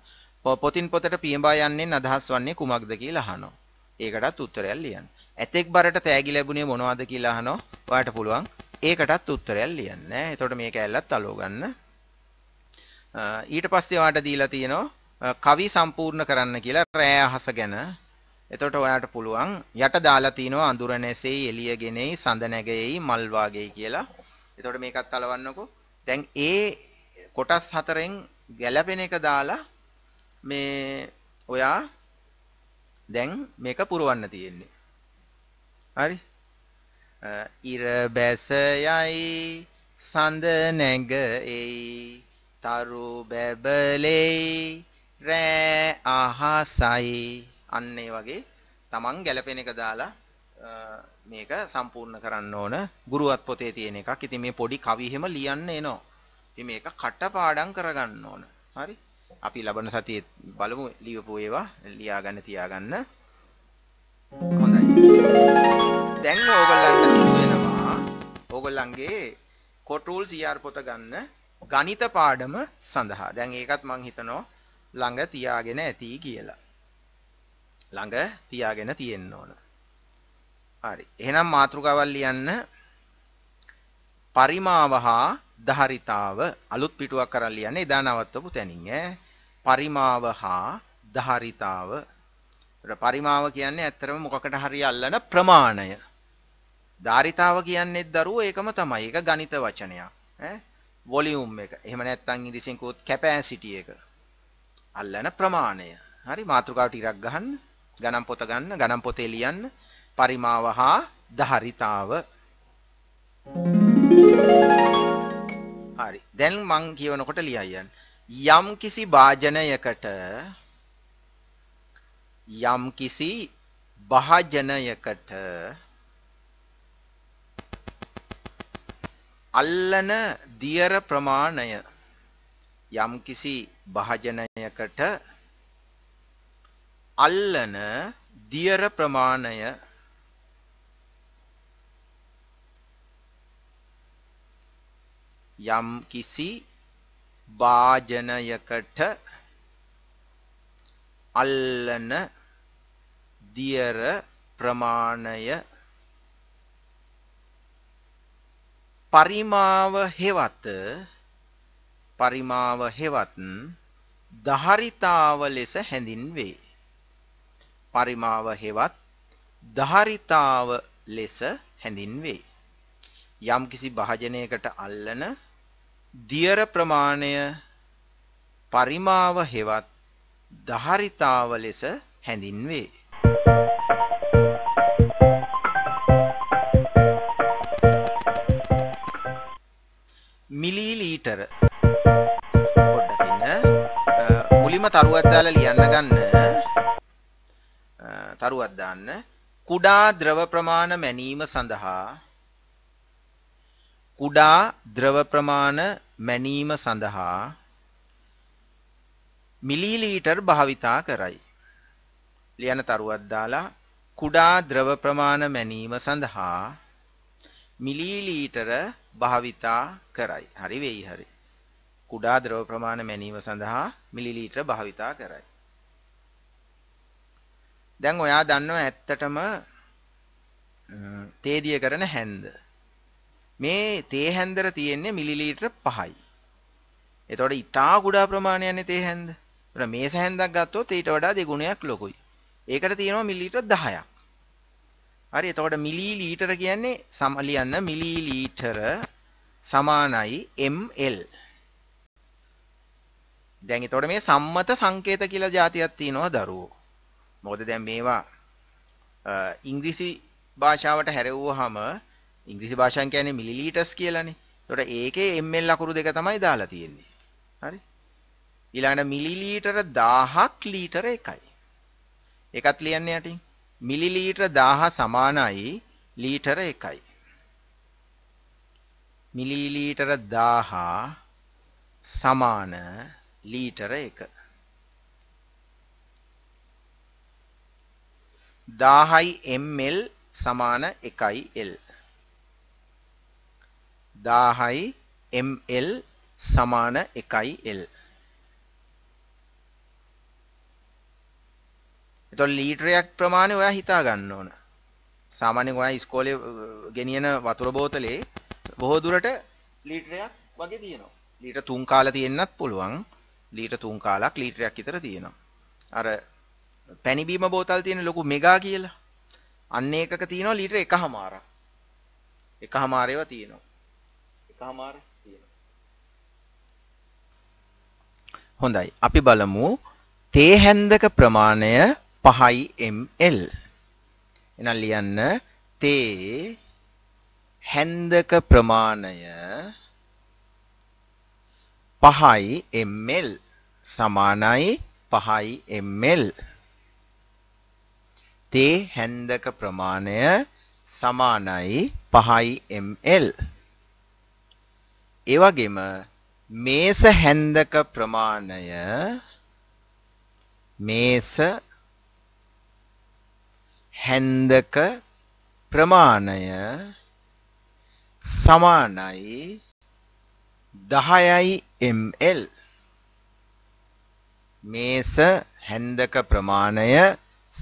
පොතින් පොතට පියඹා යන්නේ අදහස් වන්නේ කුමක්ද කියලා අහනවා. ඒකටත් උත්තරයක් ලියන්න. ඇතෙක් බරට තෑගි ලැබුණේ මොනවද කියලා අහනවා. ඔයාට පුළුවන් ඒකටත් උත්තරයක් ලියන්න. එතකොට මේක ඇල්ලත් අලෝ ගන්න. ඊට පස්සේ ඔයාට දීලා තියෙනවා කවි සම්පූර්ණ කරන්න කියලා රෑ අහස ගැන එතකොට ඔයාට පුළුවන් යට දාලා තිනවා අඳුර නැසෙයි එළිය ගෙනෙයි සඳ නැගෙයි මල් වාගෙයි කියලා. එතකොට මේකත් අලවන්නකෝ. දැන් ඒ කොටස් හතරෙන් ගැළපෙන එක දාලා මේ ඔයා දැන් මේක පුරවන්න තියෙන්නේ. හරි? ඉර බැස යයි සඳ නැග එයි තරු බැබලෙයි රෑ අහසයි අන්න ඒ වගේ Taman ගැලපෙන එක දාලා මේක සම්පූර්ණ කරන්න ඕන ගුරුවත් පොතේ තියෙන එකක්. ඉතින් මේ පොඩි කවි හැම ලියන්න එනවා. ඉතින් මේක කටපාඩම් කරගන්න ඕන. හරි? අපි ලබන සතියේ බලමු ලියපු ඒවා ලියාගන්න තියාගන්න. හොඳයි. දැන් ඕගොල්ලන්ට සිදු වෙනවා ඕගොල්ලන්ගේ කොටුල් CR පොත ගන්න ගණිත පාඩම සඳහා. දැන් ඒකත් මම හිතනවා ළඟ තියාගෙන ඇති කියලා. ළඟ තියාගෙන තියෙන්න ඕන. හරි. එහෙනම් මාතෘකාවල් ලියන්න පරිමාව හා ධාරිතාව අලුත් පිටුවක් කරන් ලියන්න එදා නවත්තපු තැනින් ඈ. පරිමාව හා ධාරිතාව. පරිමාව කියන්නේ ඇත්තටම මොකකට හරි අල්ලන ප්‍රමාණය. ධාරිතාව කියන්නේ දරුවෝ ඒකම තමයි. ඒක ගණිත වචනයක්. ඈ වොලියුම් එක. එහෙම නැත්නම් ඉංග්‍රීසියෙන් කෝත් කැපැසිටි එක. අල්ලන ප්‍රමාණය. හරි මාතෘකාවට ඉරක් ගහන්න. ගණන් පොත ගන්න ගණන් පොතේ ලියන්න පරිමාව හා දහරිතාව හරි දැන් මං කියවනකොට ලියයන් යම් කිසි භාජනයකට යම් කිසි භාජනයකට අල්ලන දියර ප්‍රමාණය යම් කිසි භාජනයකට අල්ලන දියර ප්‍රමාණය යම් කිසි වාජනයකට අල්ලන දියර ප්‍රමාණය පරිමාව හෙවත පරිමාව හෙවත් දහරිතාව ලෙස හැඳින්වේ පරිමාව හෙවත් ධාරිතාව ලෙස හැඳින්වේ. යම්කිසි භාජනයකට අල්ලන දියර ප්‍රමාණය පරිමාව හෙවත් ධාරිතාව ලෙස හැඳින්වේ. මිලීලීටර පොඩ්ඩකින්න මුලිම තරුවක් දාලා ලියන්න ගන්න තරුවක් දාන්න කුඩා ද්‍රව ප්‍රමාණ මැනීම සඳහා කුඩා ද්‍රව ප්‍රමාණ මැනීම සඳහා මිලීලීටර් භාවිතා කරයි. ලියන තරුවක් දාලා කුඩා ද්‍රව ප්‍රමාණ මැනීම සඳහා මිලීලීටර භාවිතා කරයි. හරි වෙයි හරි. කුඩා ද්‍රව ප්‍රමාණ මැනීම සඳහා මිලිලීටර භාවිතා කරයි. දැන් ඔයා දන්නවා ඇත්තටම තේදිය කරන හැන්ද මේ තේ හැන්දර තියෙන්නේ මිලිලීටර 5යි. එතකොට ඉතා කුඩා ප්‍රමාණයන්නේ තේ හැන්ද. ඒතර මේස හැන්දක් ගත්තොත් ඊට වඩා දෙගුණයක් ලොකුයි. ඒකට තියෙනවා මිලිලීටර 10ක්. හරි එතකොට මිලිලීටර කියන්නේ සම ලියන්න මිලිලීටර සමානයි ml. දැන් එතකොට මේ සම්මත සංකේත කියලා જાතියක් තියෙනවා දරුවෝ. මොකද දැන් මේවා ඉංග්‍රීසි භාෂාවට හැරෙව්වහම ඉංග්‍රීසි භාෂාවෙන් කියන්නේ මිලිලීටර්ස් කියලානේ. ඒකට ඒකේ ml අකුරු දෙක තමයි දාලා තියෙන්නේ. හරි? ඊළඟට මිලිලීටර 1000ක් ලීටර එකයි. ඒකත් ලියන්න යටින්. මිලිලීටර 1000 සමානයි ලීටර එකයි. මිලිලීටර 1000 සමාන ලීටර 1. 1000යි ml සමාන 1යි l 1000යි ml සමාන 1යි l එතකොට ලීටරයක් ප්‍රමාණය ඔයා හිතා ගන්න ඕන. සාමාන්‍යයෙන් ඔයා ඉස්කෝලේ ගෙනියන වතුර බෝතලේ බොහෝ දුරට ලීටරයක් වගේ තියෙනවා. ලීටර 3 කාලා තියෙන්නත් පුළුවන්. ලීටර 3 කාලක් ලීටරයක් විතර තියෙනවා. අර පැණිබීම බෝතල් තියෙන ලොකු මෙගා කියලා. අන්න ඒකක තියෙනවා ලීටර 1.5ක්. 1.5 ඒවා තියෙනවා. 1.5 තියෙනවා. හොඳයි. අපි බලමු තේ හැන්දක ප්‍රමාණය 5 ml. එහෙනම් ලියන්න තේ හැන්දක ප්‍රමාණය 5 ml සමානයි 5 ml තේ හැන්දක ප්‍රමාණය සමානයි 5යි ml. ඒ වගේම මේස හැන්දක ප්‍රමාණය මේස හැන්දක ප්‍රමාණය සමානයි 10යි ml. මේස හැන්දක ප්‍රමාණය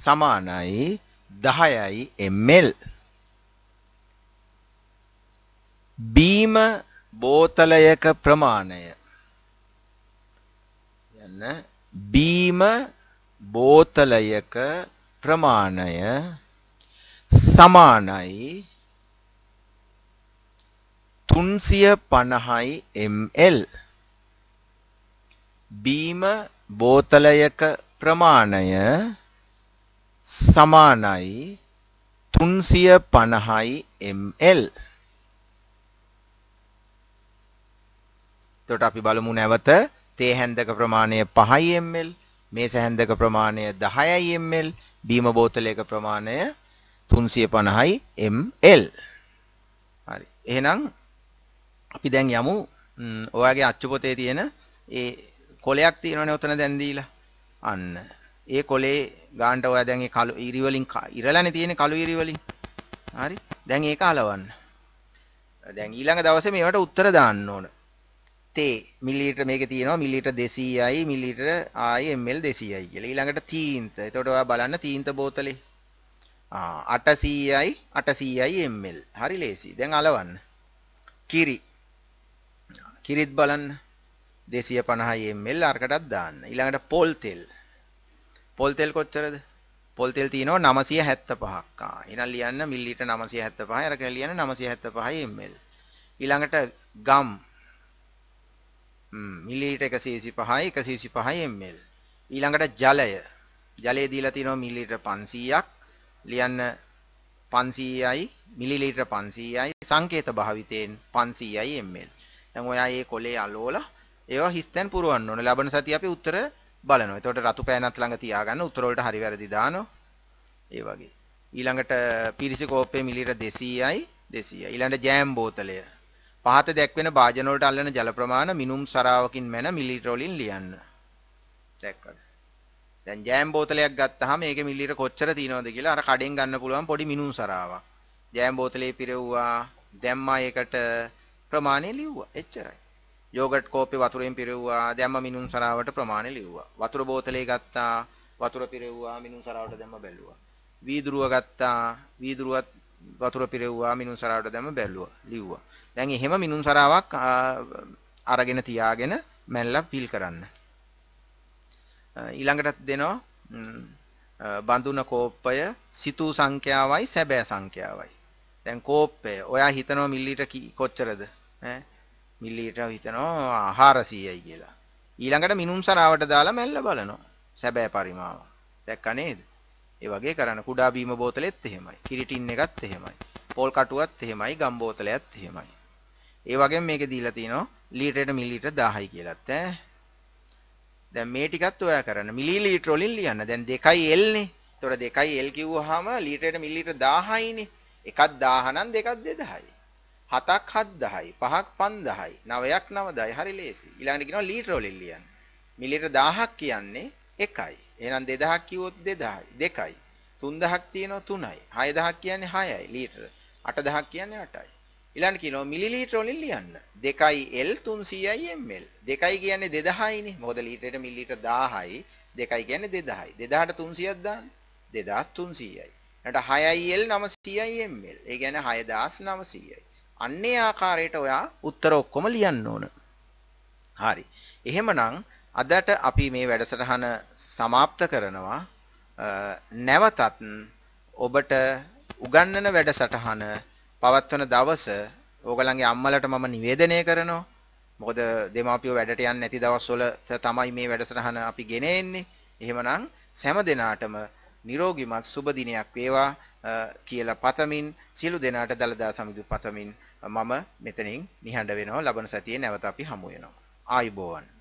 සමානයි දහයයි එමල් බීම බෝතලයක ප්‍රමාණය යන්න බීම බෝතලයක ප්‍රමාණය සමානයි තුන්සිය පණහයි ML බීම බෝතලයක ප්‍රමාණය සමානයි 350යි ml. එතකොට අපි බලමු නැවත තේ හැන්දක ප්‍රමාණය 5යි ml, මේස හැන්දක ප්‍රමාණය 10යි ml, බීම බෝතලයක ප්‍රමාණය 350යි ml. හරි. එහෙනම් අපි දැන් යමු ඔයාගේ අච්චු පොතේ තියෙන ඒ කොලයක් තියෙනවනේ උතන දැන් දීලා. අන්න ඒ කොලේ ගාන්ට ඔයා දැන් ඒ කළු ඉරි වලින් ඉරලානේ තියෙන්නේ කළු ඉරි වලින්. හරි. දැන් ඒක අලවන්න. දැන් ඊළඟ දවසේ මේවට උත්තර දාන්න ඕන. තේ මිලිලීටර මේකේ තියෙනවා මිලිලීටර 200යි මිලිලීටර ආයි ml 200යි කියලා. ඊළඟට තීන්ත. එතකොට ඔයා බලන්න තීන්ත බෝතලේ. ආ 800යි 800යි ml. හරි ලේසි. දැන් අලවන්න. කිරි. කිරිත් බලන්න. 250යි ml අරකටත් දාන්න. ඊළඟට පොල් තෙල්. පොල් තෙල් කොච්චරද? පොල් තෙල් තියෙනවා 975ක්. ආ එහෙනම් ලියන්න මිලිලීටර් 975යි අරගෙන ලියන්න 975යි ml. ඊළඟට ගම් මිලිලීටර් 125යි 125යි ml. ඊළඟට ජලය. ජලය දීලා තියෙනවා මිලිලීටර් 500ක්. ලියන්න 500යි මිලිලීටර් 500යි සංකේත භාවිතයෙන් 500යි ml. දැන් ඔයා මේ කොලේ අලෝලා ඒවා හිස්තැන් පුරවන්න ඕනේ. ලබන සතිය අපි උත්තර බලනවා. එතකොට රතු පෑනත් ළඟ තියාගන්න උත්තර වලට හරි වැරදි දානවා. ඒ වගේ. ඊළඟට පිරිසි කෝප්පේ මිලිලීටර 200යි 200. ඊළඟට ජෑම් බෝතලය. පහත දැක්වෙන භාජන වලට අල්ලන ජල ප්‍රමාණය මිනුම් සරාවකින් මැන මිලිලීටර වලින් ලියන්න. දැක්කද? දැන් ජෑම් බෝතලයක් ගත්තාම ඒකේ මිලිලීටර කොච්චර තියෙනවද කියලා අර කඩෙන් ගන්න පුළුවන් පොඩි මිනුම් සරාවක්. ජෑම් බෝතලේ පිරෙව්වා, දැම්මා ඒකට ප්‍රමාණය ලිව්වා. එච්චරයි. යෝගට් කෝපේ වතුරෙන් පිරෙව්වා දැම්ම මිනුම් සරාවට ප්‍රමාණය ලිව්වා වතුර බෝතලේ ගත්තා වතුර පිරෙව්වා මිනුම් සරාවට දැම්ම බැලුවා වීදුරුව ගත්තා වීදුරුවත් වතුර පිරෙව්වා මිනුම් සරාවට දැම්ම බැලුවා ලිව්වා දැන් එහෙම මිනුම් සරාවක් අරගෙන තියාගෙන මැල්ලා පිල් කරන්න ඊළඟටත් දෙනවා බඳුන කෝප්පය සිතූ සංඛ්‍යාවයි සැබෑ සංඛ්‍යාවයි දැන් කෝප්පය ඔයා හිතනවා මිල්ලිට කොච්චරද ඈ මිලිලීටරව හිතනවා ආහාර 100යි කියලා. ඊළඟට මිනුම් සරාවට දාලා මැල්ල බලනවා. සැබෑ පරිමාව. දැක්ක නේද? ඒ වගේ කරන්න කුඩා බීම බෝතලෙත් එහෙමයි. කිරිටින් එකත් එහෙමයි. පෝල් කටුවත් එහෙමයි. ගම් බෝතලයත් එහෙමයි. ඒ වගේම මේකේ දීලා තිනවා ලීටරයට මිලිලීටර 1000යි කියලාත් ඈ. දැන් මේ ටිකත් ඔයා කරන්න මිලිලීටර වලින් ලියන්න. දැන් 2යි L නේ. එතකොට 2යි L කිව්වහම ලීටරයට මිලිලීටර 1000යිනේ. එකක් 1000 නම් දෙකක් 2000යි. 7ක් 7000යි 5ක් 5000යි 9ක් 9000යි හරි ලේසි ඊළඟට කියනවා ලීටර වලින් ලියන්න මිලිලීටර 1000ක් කියන්නේ 1යි එහෙනම් 2000ක් කිව්වොත් 2000යි 2යි 3000ක් තියෙනවා 3යි 6000ක් කියන්නේ 6යි ලීටර 8000ක් කියන්නේ 8යි ඊළඟට කියනවා මිලිලීටර වලින් ලියන්න 2යි L 300යි ml 2යි කියන්නේ 2000යිනේ මොකද ලීටරයට මිලිලීටර 1000යි 2යි කියන්නේ 2000යි 2000ට 300ක් දාන්න 2300යි ඊට 6යි L 900යි ml ඒ කියන්නේ 6900යි අන්නේ ආකාරයට ඔයා උත්තර ඔක්කොම ලියන්න ඕන. හරි. එහෙමනම් අදට අපි මේ වැඩසටහන સમાપ્ત කරනවා. නැවතත් ඔබට උගන්නන වැඩසටහන පවත්වන දවස ඕගලන්ගේ අම්මලට මම නිවේදනය කරනවා. මොකද දෙමාපියෝ වැඩට යන්නේ නැති දවස්වල තමයි මේ වැඩසටහන අපි ගෙන එන්නේ. එහෙමනම් සෑම දිනාටම නිරෝගිමත් සුබ දිනයක් වේවා කියලා පතමින් සියලු දෙනාට දලදා සමිඳු පතමින් මම මෙතනින් නිහඬ වෙනවා ලබන සතියේ නැවත අපි හමු වෙනවා ආයුබෝවන්